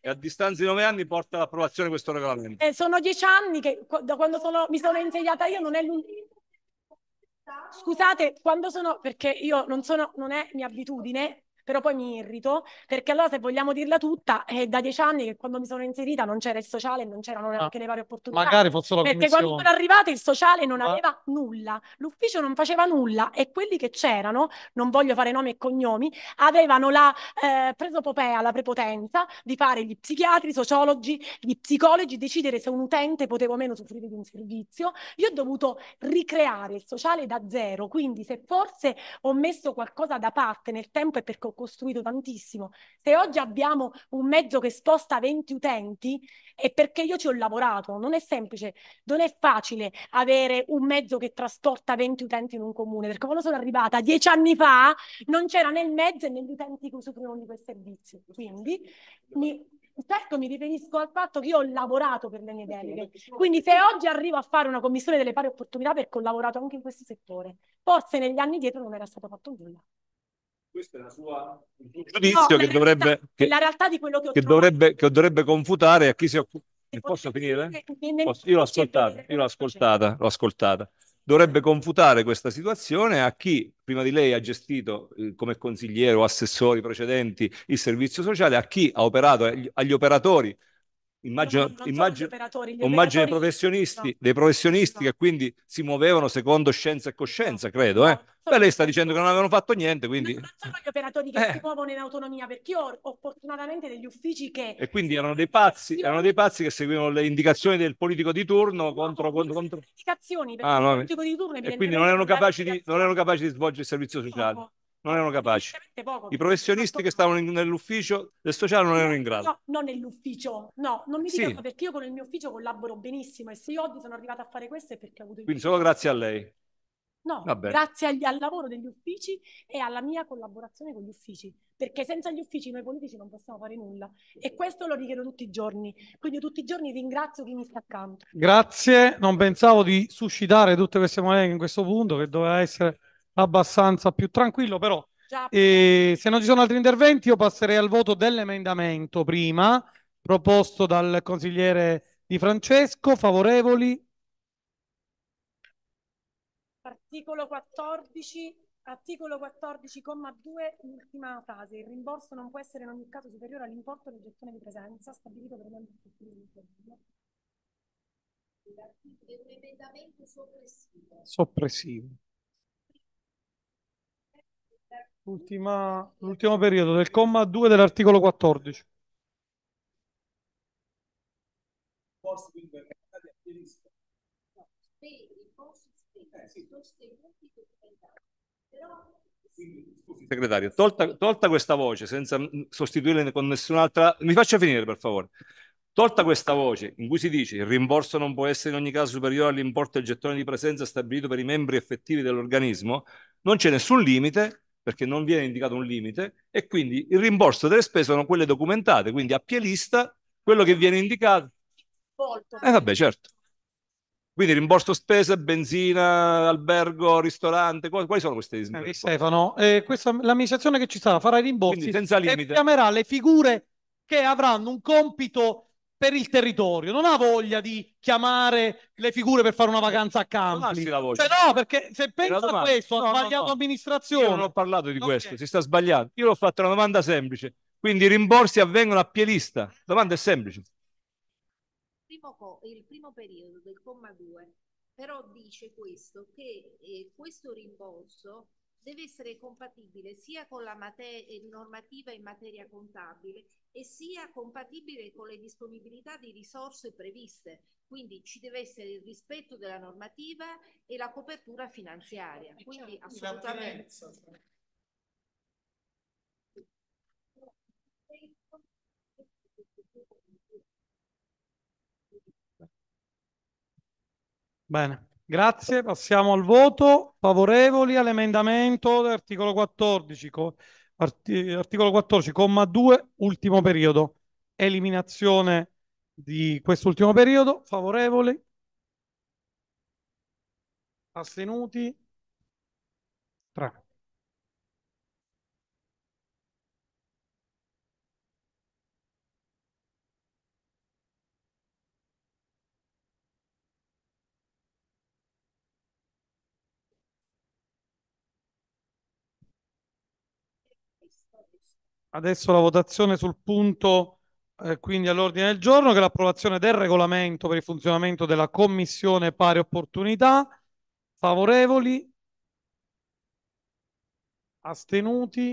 e a distanza di nove anni porta all'approvazione questo regolamento. Eh, sono dieci anni che da quando sono, mi sono insegnata io non è l'ultimo. Scusate, quando sono, perché io non sono, non è mia abitudine, però poi mi irrito, perché allora se vogliamo dirla tutta, è da dieci anni che quando mi sono inserita non c'era il sociale, non c'erano ah, neanche ah, le varie opportunità. Magari fosse la Perché commissione. quando sono arrivata il sociale non ah. aveva nulla, l'ufficio non faceva nulla e quelli che c'erano, non voglio fare nomi e cognomi, avevano la eh, presopopea, la prepotenza di fare gli psichiatri, i sociologi, gli psicologi, decidere se un utente poteva o meno soffrire di un servizio. Io ho dovuto ricreare il sociale da zero, quindi se forse ho messo qualcosa da parte nel tempo è perché ho costruito tantissimo. Se oggi abbiamo un mezzo che sposta 20 utenti, è perché io ci ho lavorato. Non è semplice, non è facile avere un mezzo che trasporta 20 utenti in un comune, perché quando sono arrivata dieci anni fa non c'era né il mezzo né gli utenti che usufruivano di quel servizio. Quindi mi, certo mi riferisco al fatto che io ho lavorato per le mie deleghe. Quindi se oggi arrivo a fare una commissione delle pari opportunità perché ho lavorato anche in questo settore, forse negli anni dietro non era stato fatto nulla. Questo è la sua, il suo giudizio no, che, dovrebbe, realtà, che, la realtà di quello che, che, dovrebbe, che dovrebbe confutare a chi si occupa. Eh, posso finire? Posso? Io l'ho ascoltata, io l'ho ascoltata, l'ho ascoltata. Dovrebbe confutare questa situazione a chi prima di lei ha gestito eh, come consigliere o assessori precedenti il servizio sociale, a chi ha operato, agli operatori Immagino, non, non immagino, operatori, immagino dei professionisti, no. dei professionisti no. che quindi si muovevano secondo scienza e coscienza, no. credo. Eh. Beh, lei sta dicendo che non avevano fatto niente, quindi... Non sono gli operatori che eh. si muovono in autonomia, perché io ho fortunatamente degli uffici che... E quindi erano dei pazzi, erano dei pazzi che seguivano le indicazioni del politico di turno contro... contro, contro... Indicazioni, ah, no. di turno, e quindi non erano, capaci di, non erano capaci di svolgere il servizio sociale non erano capaci. I professionisti che stavano in, nell'ufficio del sociale non erano in grado. No, non nell'ufficio, no, non mi dica sì. perché io con il mio ufficio collaboro benissimo e se io oggi sono arrivata a fare questo è perché ho avuto... il Quindi solo grazie a lei. No, Vabbè. grazie agli, al lavoro degli uffici e alla mia collaborazione con gli uffici, perché senza gli uffici noi politici non possiamo fare nulla e questo lo richiedo tutti i giorni, quindi tutti i giorni ringrazio chi mi sta accanto. Grazie, non pensavo di suscitare tutte queste monete in questo punto che doveva essere abbastanza più tranquillo, però eh, se non ci sono altri interventi io passerei al voto dell'emendamento prima, proposto dal consigliere Di Francesco, favorevoli? Articolo 14, articolo 14,2, ultima frase. Il rimborso non può essere in ogni caso superiore all'importo di gettone di presenza stabilito per membri È un emendamento soppressivo. Soppressivo. Ultima, l'ultimo periodo del comma 2 dell'articolo 14. Eh, segretario, tolta, tolta questa voce senza sostituirla con nessun'altra, mi faccia finire per favore. Tolta questa voce in cui si dice il rimborso non può essere in ogni caso superiore all'importo del gettone di presenza stabilito per i membri effettivi dell'organismo, non c'è nessun limite perché non viene indicato un limite e quindi il rimborso delle spese sono quelle documentate, quindi a pie lista quello che viene indicato. E eh, vabbè, certo. Quindi rimborso spese, benzina, albergo, ristorante, quali sono queste dismissioni? Eh, Stefano, eh, questa, l'amministrazione che ci sta farà i rimborsi e chiamerà le figure che avranno un compito per il territorio, non ha voglia di chiamare le figure per fare una vacanza a Campli. Cioè, no, perché se pensa a questo, no, ha sbagliato no, no. amministrazione. Io non ho parlato di questo, si sta sbagliando. Io l'ho fatto una domanda semplice. Quindi i rimborsi avvengono a pielista. La domanda è semplice. Primo il primo periodo del comma 2 però dice questo, che eh, questo rimborso deve essere compatibile sia con la eh, normativa in materia contabile e sia compatibile con le disponibilità di risorse previste. Quindi ci deve essere il rispetto della normativa e la copertura finanziaria. Quindi certo. assolutamente. Bene. Grazie, passiamo al voto. Favorevoli all'emendamento dell'articolo 14, co- articolo 14, comma 2, ultimo periodo. Eliminazione di quest'ultimo periodo. Favorevoli? Astenuti? Adesso la votazione sul punto, eh, quindi all'ordine del giorno, che è l'approvazione del regolamento per il funzionamento della Commissione Pari Opportunità. Favorevoli? Astenuti?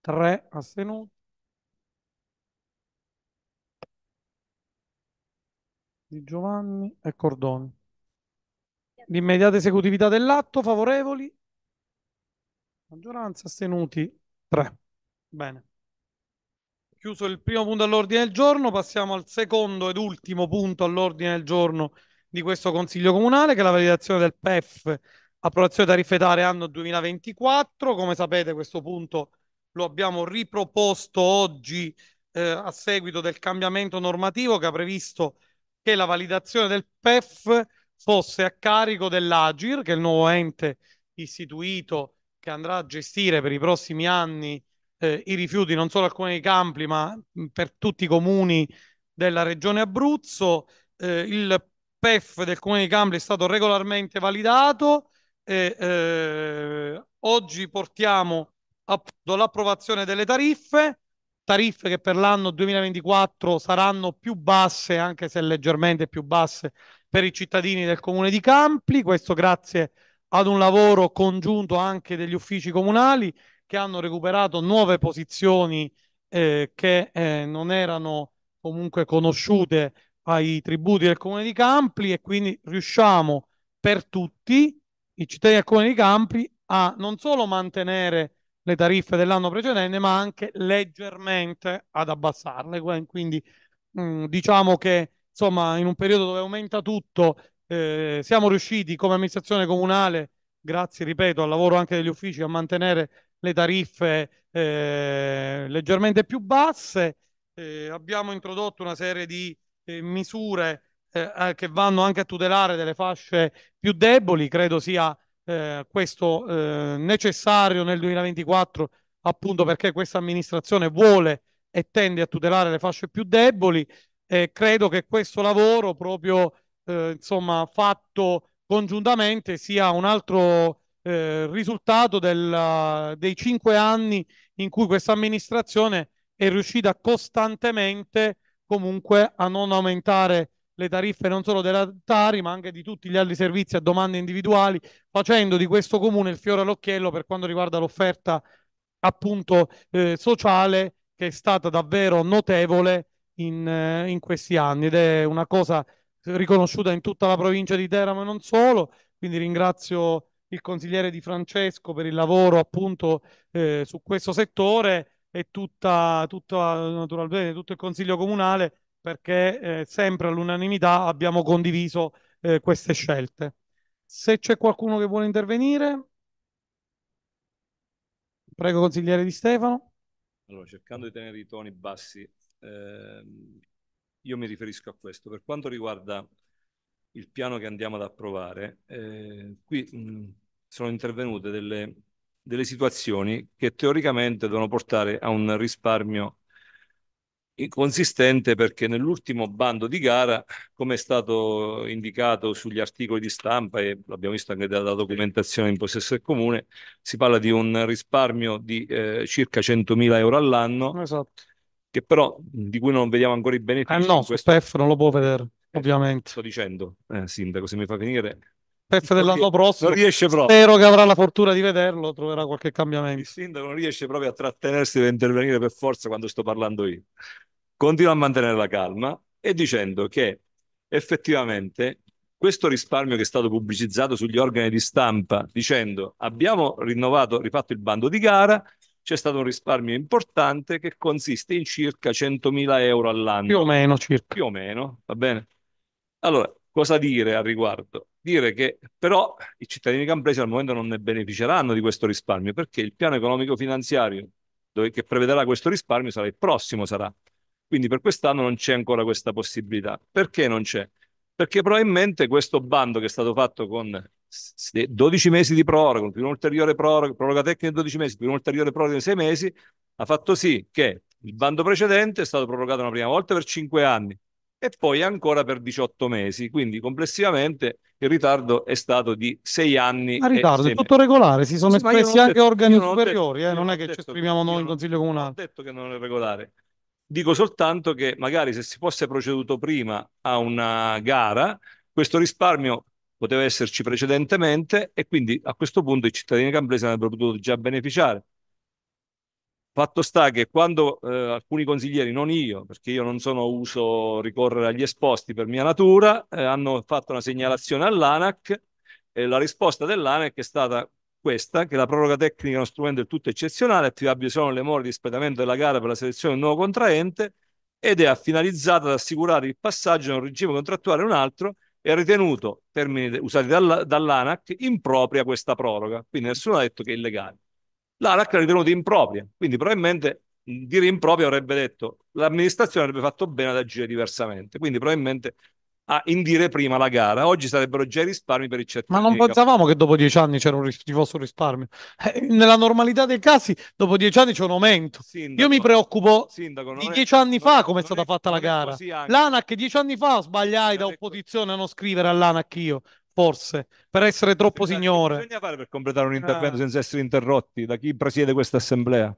Tre astenuti. Di Giovanni e Cordoni. L'immediata esecutività dell'atto, favorevoli? Maggioranza, astenuti? Tre. Bene. Chiuso il primo punto all'ordine del giorno, passiamo al secondo ed ultimo punto all'ordine del giorno di questo Consiglio Comunale, che è la validazione del PEF, approvazione tarifetaria anno 2024. Come sapete, questo punto lo abbiamo riproposto oggi eh, a seguito del cambiamento normativo che ha previsto che la validazione del PEF fosse a carico dell'Agir, che è il nuovo ente istituito che andrà a gestire per i prossimi anni eh, i rifiuti non solo a Comune di Campli, ma mm, per tutti i comuni della regione Abruzzo. Eh, il PEF del Comune di Campli è stato regolarmente validato e eh, oggi portiamo l'approvazione delle tariffe, tariffe che per l'anno 2024 saranno più basse, anche se leggermente più basse, per i cittadini del Comune di Campli. Questo grazie ad un lavoro congiunto anche degli uffici comunali che hanno recuperato nuove posizioni eh, che eh, non erano comunque conosciute ai tributi del comune di Campli e quindi riusciamo per tutti i cittadini del comune di Campli a non solo mantenere le tariffe dell'anno precedente ma anche leggermente ad abbassarle quindi mh, mm, diciamo che insomma in un periodo dove aumenta tutto eh, siamo riusciti come amministrazione comunale grazie ripeto al lavoro anche degli uffici a mantenere le tariffe eh, leggermente più basse. Eh, abbiamo introdotto una serie di eh, misure eh, che vanno anche a tutelare delle fasce più deboli. Credo sia eh, questo eh, necessario nel 2024, appunto perché questa amministrazione vuole e tende a tutelare le fasce più deboli. credo che questo lavoro proprio insomma fatto congiuntamente sia un altro eh, risultato del, dei cinque anni in cui questa amministrazione è riuscita costantemente comunque a non aumentare le tariffe non solo della Tari ma anche di tutti gli altri servizi a domande individuali, facendo di questo comune il fiore all'occhiello per quanto riguarda l'offerta appunto eh, sociale che è stata davvero notevole in, eh, in, questi anni ed è una cosa riconosciuta in tutta la provincia di Teramo e non solo, quindi ringrazio il consigliere Di Francesco per il lavoro appunto eh, su questo settore e tutta, tutta, naturalmente tutto il Consiglio Comunale perché eh, sempre all'unanimità abbiamo condiviso eh, queste scelte. Se c'è qualcuno che vuole intervenire, prego consigliere Di Stefano. Allora, cercando di tenere i toni bassi, ehm, io mi riferisco a questo. Per quanto riguarda il piano che andiamo ad approvare, eh, qui mh, sono intervenute delle, delle, situazioni che teoricamente devono portare a un risparmio consistente perché nell'ultimo bando di gara, come è stato indicato sugli articoli di stampa e l'abbiamo visto anche dalla documentazione in possesso del comune, si parla di un risparmio di eh, circa 100.000 euro all'anno. Esatto. Che però di cui non vediamo ancora i benefici. Ah no, questo... Steph non lo può vedere. Eh, Ovviamente. Sto dicendo, eh, sindaco, se mi fa finire... Pef dell'anno prossimo. riesce proprio. Spero che avrà la fortuna di vederlo, troverà qualche cambiamento. Il sindaco non riesce proprio a trattenersi per intervenire per forza quando sto parlando io. Continua a mantenere la calma e dicendo che effettivamente questo risparmio che è stato pubblicizzato sugli organi di stampa dicendo abbiamo rinnovato, rifatto il bando di gara, c'è stato un risparmio importante che consiste in circa 100.000 euro all'anno. Più o meno, circa. Più o meno, va bene? Allora, cosa dire al riguardo? Dire che però i cittadini campresi al momento non ne beneficeranno di questo risparmio perché il piano economico finanziario dove, che prevederà questo risparmio sarà il prossimo, sarà. Quindi per quest'anno non c'è ancora questa possibilità. Perché non c'è? Perché probabilmente questo bando che è stato fatto con 12 mesi di proroga, più un'ulteriore proroga, proroga tecnica di 12 mesi, più un'ulteriore proroga di 6 mesi, ha fatto sì che il bando precedente è stato prorogato una prima volta per 5 anni, e poi ancora per 18 mesi, quindi complessivamente il ritardo è stato di 6 anni. Ma ritardo è tutto regolare, si sono sì, espressi anche detto, organi non superiori, detto, eh, non è che ci esprimiamo noi in Consiglio Comunale. Ho detto che non è regolare. Dico soltanto che magari se si fosse proceduto prima a una gara, questo risparmio poteva esserci precedentemente e quindi a questo punto i cittadini cambresi avrebbero potuto già beneficiare. Fatto sta che quando eh, alcuni consiglieri, non io, perché io non sono uso ricorrere agli esposti per mia natura, eh, hanno fatto una segnalazione all'ANAC e la risposta dell'ANAC è stata questa, che la proroga tecnica è uno strumento del tutto eccezionale, attivabile solo nelle more di espletamento della gara per la selezione del nuovo contraente ed è finalizzata ad assicurare il passaggio da un regime contrattuale a un altro e ha ritenuto, termini usati dall'ANAC, impropria questa proroga. Quindi nessuno ha detto che è illegale l'ARAC l'ha ritenuta impropria, quindi probabilmente dire impropria avrebbe detto l'amministrazione avrebbe fatto bene ad agire diversamente, quindi probabilmente a indire prima la gara. Oggi sarebbero già i risparmi per il certificato. Ma non pensavamo che dopo dieci anni c'era un ris- ci fosse un risparmio. Eh, nella normalità dei casi, dopo dieci anni c'è un aumento. Sindaco, Io mi preoccupo sindaco, di dieci è, anni fa come è stata fatta la gara. L'ANAC dieci anni fa sbagliai da opposizione a non scrivere all'ANAC io forse, per essere troppo bisogna, signore. Bisogna fare per completare un eh. intervento ah. senza essere interrotti da chi presiede questa assemblea?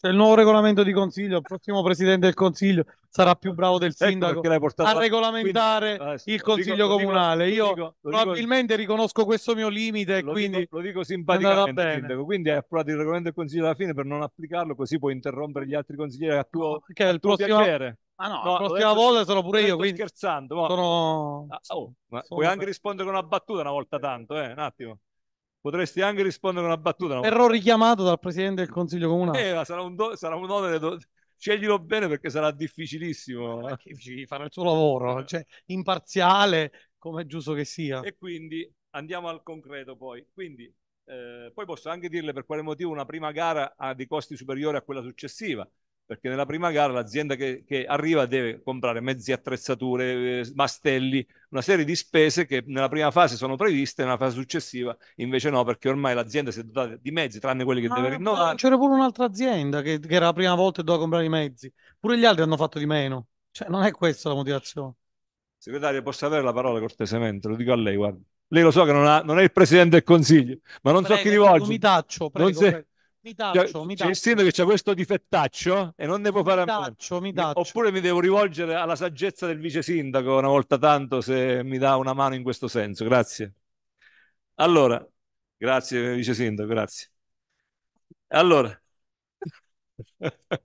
C'è il nuovo regolamento di consiglio, il prossimo presidente del consiglio sarà più bravo del ecco sindaco ecco a regolamentare quindi, il consiglio dico, comunale. Dico, Io dico, probabilmente riconosco questo mio limite, e quindi dico, lo dico simpaticamente, sindaco. Quindi hai approvato il regolamento del consiglio alla fine per non applicarlo, così puoi interrompere gli altri consiglieri a tuo, no, perché a tuo prossimo, piacere. Ma ah, no, no la prossima volta sono pure io, quindi scherzando. No. Sono... Ah, oh, sono... Puoi anche rispondere con una battuta una volta tanto, eh? un attimo. Potresti anche rispondere con una battuta. Una Error richiamato dal Presidente del Consiglio Comunale. Eh, sarà un, do... sarà un onere... Do... Sceglilo bene perché sarà difficilissimo. Eh. Difficile fare il suo lavoro, cioè imparziale, come è giusto che sia. E quindi andiamo al concreto poi. Quindi, eh, poi posso anche dirle per quale motivo una prima gara ha dei costi superiori a quella successiva perché nella prima gara l'azienda che, che, arriva deve comprare mezzi, attrezzature, eh, mastelli, una serie di spese che nella prima fase sono previste, nella fase successiva invece no, perché ormai l'azienda si è dotata di mezzi, tranne quelli che ah, deve rinnovare. C'era pure un'altra azienda che, che, era la prima volta e doveva comprare i mezzi, pure gli altri hanno fatto di meno, cioè non è questa la motivazione. Segretario, posso avere la parola cortesemente? Lo dico a lei, guarda. Lei lo so che non, ha, non è il Presidente del Consiglio, ma non prego, so chi rivolge. Prego, non, se, prego mi cioè, taccio, cioè, mi taccio. Celestino che c'è questo difettaccio e non ne può fare mi taccio, a Mi taccio. Oppure mi devo rivolgere alla saggezza del vice sindaco una volta tanto se mi dà una mano in questo senso. Grazie. Allora, grazie vice sindaco, grazie. Allora. [laughs]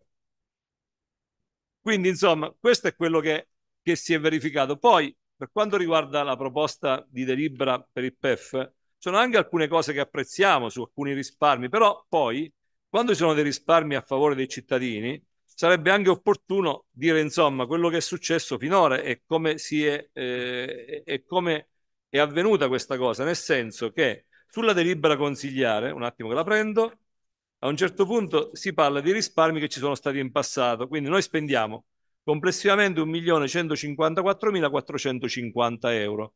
Quindi, insomma, questo è quello che, che si è verificato. Poi, per quanto riguarda la proposta di delibera per il PEF, sono anche alcune cose che apprezziamo su alcuni risparmi, però poi quando ci sono dei risparmi a favore dei cittadini sarebbe anche opportuno dire insomma quello che è successo finora e come, è, eh, e come è avvenuta questa cosa, nel senso che sulla delibera consigliare, un attimo che la prendo, a un certo punto si parla di risparmi che ci sono stati in passato, quindi noi spendiamo complessivamente 1.154.450 euro.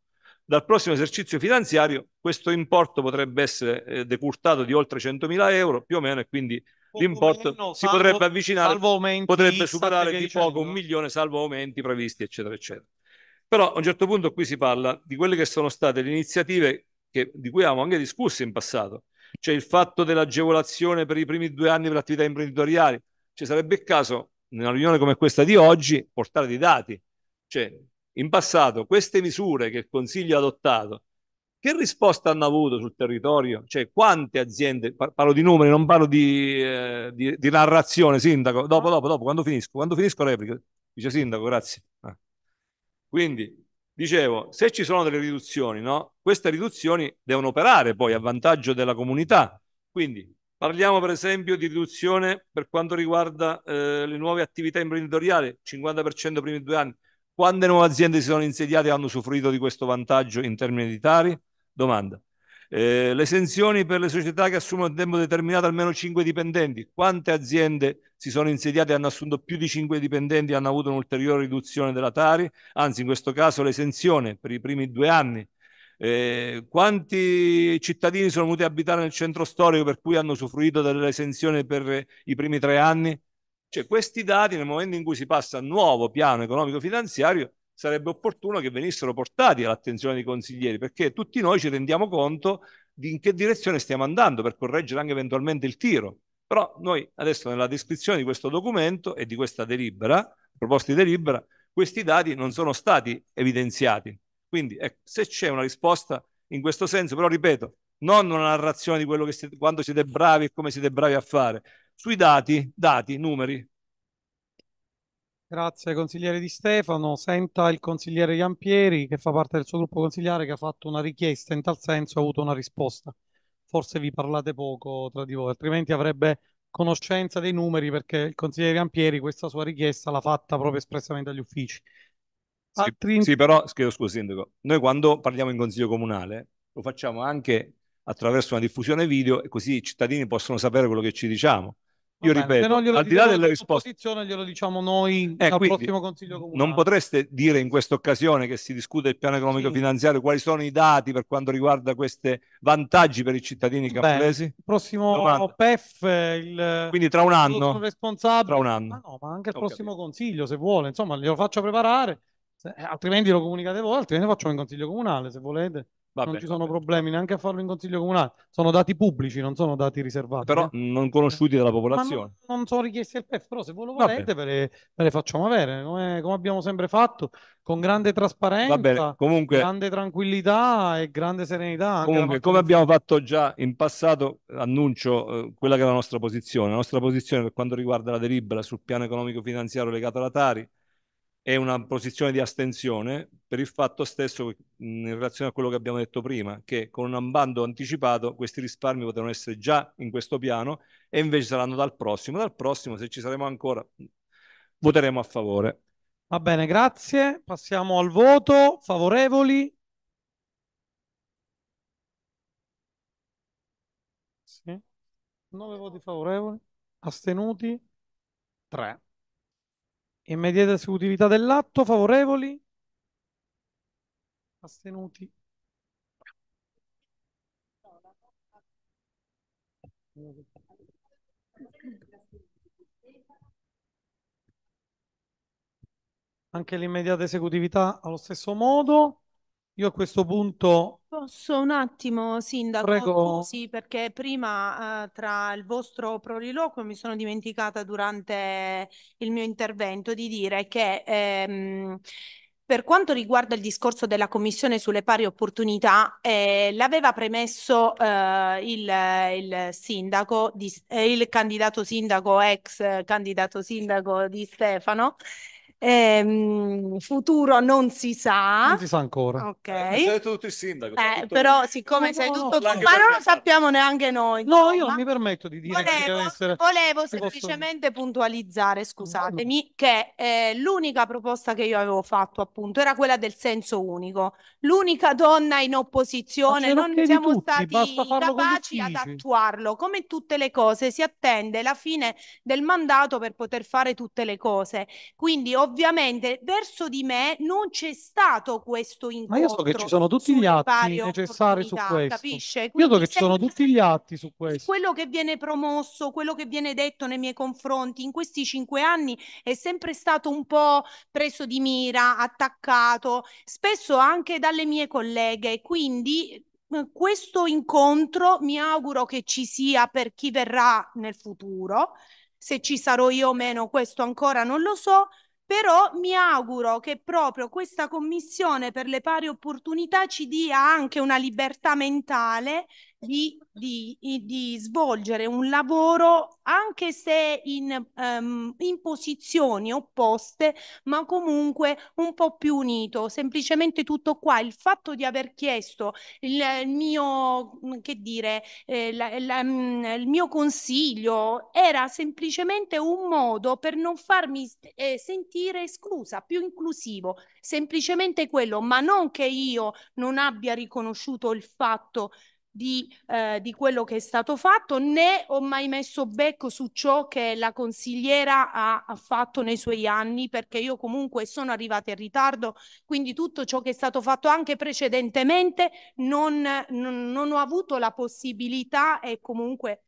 Dal prossimo esercizio finanziario questo importo potrebbe essere eh, decurtato di oltre 100.000 euro più o meno e quindi l'importo meno, si salvo, potrebbe avvicinare, aumenti, potrebbe superare di dicendo. poco un milione salvo aumenti previsti eccetera eccetera. Però a un certo punto qui si parla di quelle che sono state le iniziative che, di cui abbiamo anche discusso in passato, c'è il fatto dell'agevolazione per i primi due anni per attività imprenditoriali. Ci sarebbe il caso, in una riunione come questa di oggi, portare dei dati, cioè in passato queste misure che il Consiglio ha adottato, che risposta hanno avuto sul territorio? Cioè quante aziende, parlo di numeri, non parlo di, eh, di, di narrazione, Sindaco, dopo, dopo, dopo, quando finisco, quando finisco replica, dice Sindaco, grazie. Ah. Quindi, dicevo, se ci sono delle riduzioni, no? queste riduzioni devono operare poi a vantaggio della comunità. Quindi parliamo per esempio di riduzione per quanto riguarda eh, le nuove attività imprenditoriali, 50% primi due anni, quante nuove aziende si sono insediate e hanno usufruito di questo vantaggio in termini di tari? Domanda. Eh, le esenzioni per le società che assumono a tempo determinato almeno 5 dipendenti. Quante aziende si sono insediate e hanno assunto più di 5 dipendenti e hanno avuto un'ulteriore riduzione della Tari? Anzi, in questo caso l'esenzione per i primi due anni. Eh, quanti cittadini sono venuti a abitare nel centro storico per cui hanno usufruito dell'esenzione per i primi tre anni? Cioè questi dati nel momento in cui si passa al nuovo piano economico-finanziario sarebbe opportuno che venissero portati all'attenzione dei consiglieri perché tutti noi ci rendiamo conto di in che direzione stiamo andando per correggere anche eventualmente il tiro. Però noi adesso nella descrizione di questo documento e di questa delibera, proposta di delibera, questi dati non sono stati evidenziati. Quindi ecco, se c'è una risposta in questo senso, però ripeto, non una narrazione di quello che siete, quando siete bravi e come siete bravi a fare, sui dati, dati, numeri. Grazie consigliere Di Stefano. Senta il consigliere Iampieri che fa parte del suo gruppo consigliare che ha fatto una richiesta in tal senso ha avuto una risposta. Forse vi parlate poco tra di voi, altrimenti avrebbe conoscenza dei numeri perché il consigliere Iampieri questa sua richiesta l'ha fatta proprio espressamente agli uffici. Altri... Sì, sì, però scrivo, scusa Sindaco, noi quando parliamo in Consiglio Comunale lo facciamo anche attraverso una diffusione video e così i cittadini possono sapere quello che ci diciamo. Io Vabbè, ripeto, glielo, al di là diciamo delle risposte, glielo diciamo noi eh, al prossimo consiglio comunale. Non potreste dire in questa occasione che si discute il piano economico sì. finanziario quali sono i dati per quanto riguarda questi vantaggi per i cittadini campesi? Il prossimo Domanda. PEF, il, quindi tra un anno, responsabile, tra un anno. Ma, ah, no, ma anche il Ho prossimo capito. consiglio se vuole, insomma, glielo faccio preparare, se, eh, altrimenti lo comunicate voi, altrimenti lo facciamo in consiglio comunale se volete. Vabbè, non ci sono problemi neanche a farlo in consiglio comunale. Sono dati pubblici, non sono dati riservati. Però eh. non conosciuti dalla popolazione. Non, non, sono richiesti al PEF, però se voi lo volete ve le, ve le, facciamo avere, come, come, abbiamo sempre fatto, con grande trasparenza, comunque, grande tranquillità e grande serenità. Comunque, come abbiamo fatto già in passato, annuncio eh, quella che è la nostra posizione. La nostra posizione per quanto riguarda la delibera sul piano economico-finanziario legato alla Tari, è una posizione di astensione per il fatto stesso, in relazione a quello che abbiamo detto prima, che con un bando anticipato questi risparmi potranno essere già in questo piano e invece saranno dal prossimo. Dal prossimo, se ci saremo ancora, voteremo a favore. Va bene, grazie. Passiamo al voto. Favorevoli? Sì. 9 voti favorevoli. Astenuti? 3. Immediata esecutività dell'atto, favorevoli? Astenuti? Anche l'immediata esecutività allo stesso modo. Io a questo punto Posso un attimo, Sindaco? Prego. Sì, perché prima eh, tra il vostro proliloquio mi sono dimenticata durante il mio intervento di dire che ehm, per quanto riguarda il discorso della Commissione sulle pari opportunità, eh, l'aveva premesso eh, il, il, sindaco, di, eh, il candidato sindaco, ex candidato sindaco di Stefano, ehm, futuro non si sa. Non si sa ancora. Ok. Eh, sei tutto il sindaco. Eh, tutto però il... siccome no, sei tutto no, tu, ma non lo sappiamo neanche noi. Insomma. No, io mi permetto di dire volevo, che deve essere... Volevo semplicemente posso... puntualizzare, scusatemi, che eh, l'unica proposta che io avevo fatto appunto era quella del senso unico. L'unica donna in opposizione, non siamo tutti, stati capaci ad attuarlo. Come tutte le cose si attende la fine del mandato per poter fare tutte le cose. Quindi ho ovviamente verso di me non c'è stato questo incontro. Ma io so che ci sono tutti gli atti necessari su questo. Capisce? Quindi io so che ci sono tutti gli atti su questo. Quello che viene promosso, quello che viene detto nei miei confronti in questi cinque anni è sempre stato un po' preso di mira, attaccato, spesso anche dalle mie colleghe. Quindi eh, questo incontro mi auguro che ci sia per chi verrà nel futuro. Se ci sarò io o meno, questo ancora non lo so però mi auguro che proprio questa commissione per le pari opportunità ci dia anche una libertà mentale di, di, di svolgere un lavoro anche se in, um, ehm, in posizioni opposte, ma comunque un po' più unito. Semplicemente tutto qua, il fatto di aver chiesto il, il mio, che dire, eh, la, la, il mio consiglio era semplicemente un modo per non farmi eh, sentire esclusa, più inclusivo, semplicemente quello, ma non che io non abbia riconosciuto il fatto di, eh, di, quello che è stato fatto, né ho mai messo becco su ciò che la consigliera ha, ha, fatto nei suoi anni, perché io comunque sono arrivata in ritardo, quindi tutto ciò che è stato fatto anche precedentemente non, non, non ho avuto la possibilità e comunque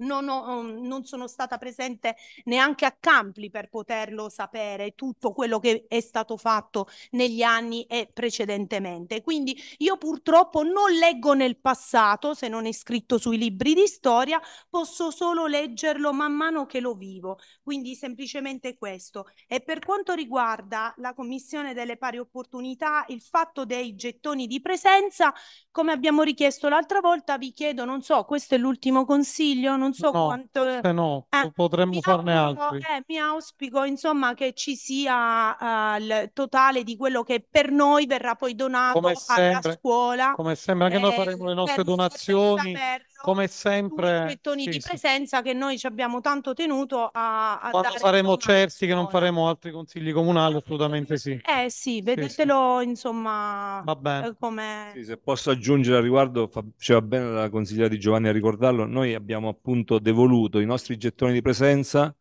non, ho, um, non, sono stata presente neanche a Campli per poterlo sapere, tutto quello che è stato fatto negli anni e precedentemente. Quindi io purtroppo non leggo nel passato, se non è scritto sui libri di storia, posso solo leggerlo man mano che lo vivo. Quindi semplicemente questo. E per quanto riguarda la Commissione delle pari opportunità, il fatto dei gettoni di presenza, come abbiamo richiesto l'altra volta, vi chiedo, non so, questo è l'ultimo consiglio, non non so no, quanto... no, eh, potremmo farne auspico, altri. Eh, mi auspico, insomma, che ci sia uh, il totale di quello che per noi verrà poi donato come alla scuola. Come sempre, anche noi eh, faremo le nostre donazioni. Per come sempre quei toni sì, di presenza sì. che noi ci abbiamo tanto tenuto a, a quando saremo certi che non faremo altri consigli comunali assolutamente sì eh sì vedetelo sì, insomma eh, come se posso aggiungere al riguardo faceva bene la consigliera di Giovanni a ricordarlo noi abbiamo appunto devoluto i nostri gettoni di presenza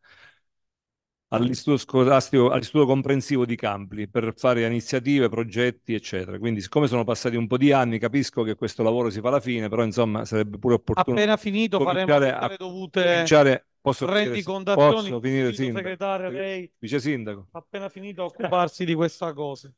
all'istituto scolastico, all'istituto comprensivo di Campli per fare iniziative, progetti, eccetera. Quindi, siccome sono passati un po' di anni, capisco che questo lavoro si fa alla fine, però insomma sarebbe pure opportuno. Appena finito faremo le dovute cominciare, posso rendicontazioni. Posso finire, sindaco, segretario, lei vice sindaco. Appena finito occuparsi di questa cosa.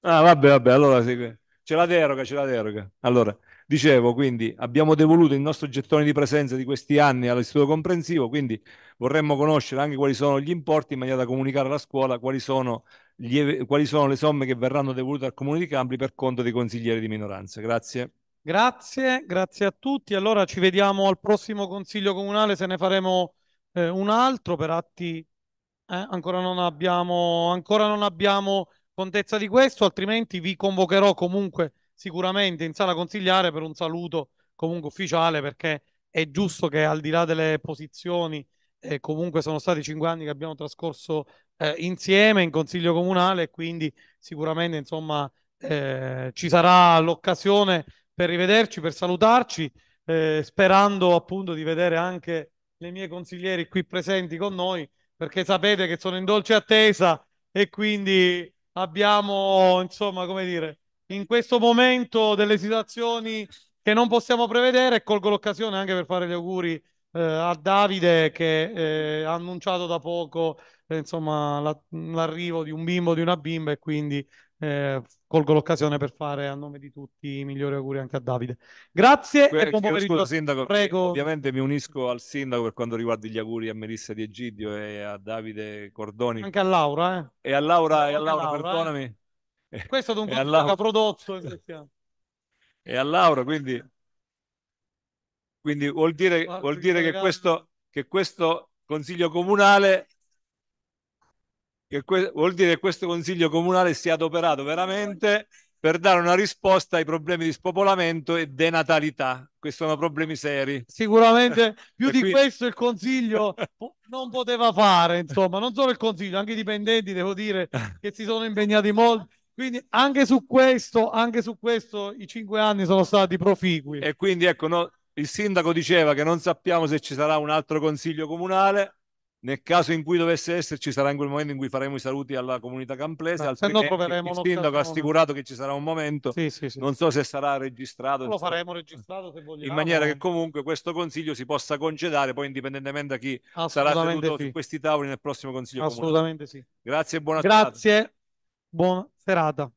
Ah, vabbè, vabbè, allora sì, c'è la deroga, ce la deroga. Allora, Dicevo, quindi abbiamo devoluto il nostro gettone di presenza di questi anni all'istituto comprensivo, quindi vorremmo conoscere anche quali sono gli importi in maniera da comunicare alla scuola quali sono, gli, quali sono le somme che verranno devolute al Comune di Cambri per conto dei consiglieri di minoranza. Grazie. Grazie, grazie a tutti. Allora ci vediamo al prossimo Consiglio Comunale se ne faremo eh, un altro per atti. Eh, ancora, non abbiamo, ancora non abbiamo contezza di questo, altrimenti vi convocherò comunque sicuramente in sala consigliare per un saluto comunque ufficiale perché è giusto che al di là delle posizioni eh, comunque sono stati cinque anni che abbiamo trascorso eh, insieme in consiglio comunale quindi sicuramente insomma eh, ci sarà l'occasione per rivederci, per salutarci, eh, sperando appunto di vedere anche le mie consiglieri qui presenti con noi perché sapete che sono in dolce attesa e quindi abbiamo insomma come dire in questo momento delle situazioni che non possiamo prevedere colgo l'occasione anche per fare gli auguri eh, a Davide che eh, ha annunciato da poco eh, insomma, la, l'arrivo di un bimbo, di una bimba e quindi eh, colgo l'occasione per fare a nome di tutti i migliori auguri anche a Davide. Grazie Beh, e buon pomeriggio. Scusa, sindaco, Prego. Ovviamente mi unisco al sindaco per quanto riguarda gli auguri a Melissa Di Egidio e a Davide Cordoni. Anche a Laura. Eh. E a Laura, e a Laura, Laura eh. perdonami. Questo è un [laughs] alla... prodotto. E a Laura, quindi, quindi vuol dire, vuol dire che, questo, che questo consiglio comunale che vuol dire che questo consiglio comunale si è adoperato veramente per dare una risposta ai problemi di spopolamento e denatalità. Questi sono problemi seri. Sicuramente [laughs] più di qui... questo il consiglio [laughs] non poteva fare, insomma, non solo il consiglio, anche i dipendenti, devo dire, che si sono impegnati molto. Quindi anche su questo, anche su questo i cinque anni sono stati proficui. E quindi ecco, no, il sindaco diceva che non sappiamo se ci sarà un altro consiglio comunale. Nel caso in cui dovesse esserci, sarà in quel momento in cui faremo i saluti alla comunità camplese. Ma, se no troveremo il sindaco ha assicurato che ci sarà un momento. Sì, sì, sì. Non so se sarà registrato. Lo faremo registrato se vogliamo. In maniera che comunque questo consiglio si possa concedere, poi indipendentemente da chi sarà seduto su questi tavoli nel prossimo consiglio. Assolutamente comunale. sì. Grazie e buona Grazie. Tarde buona serata.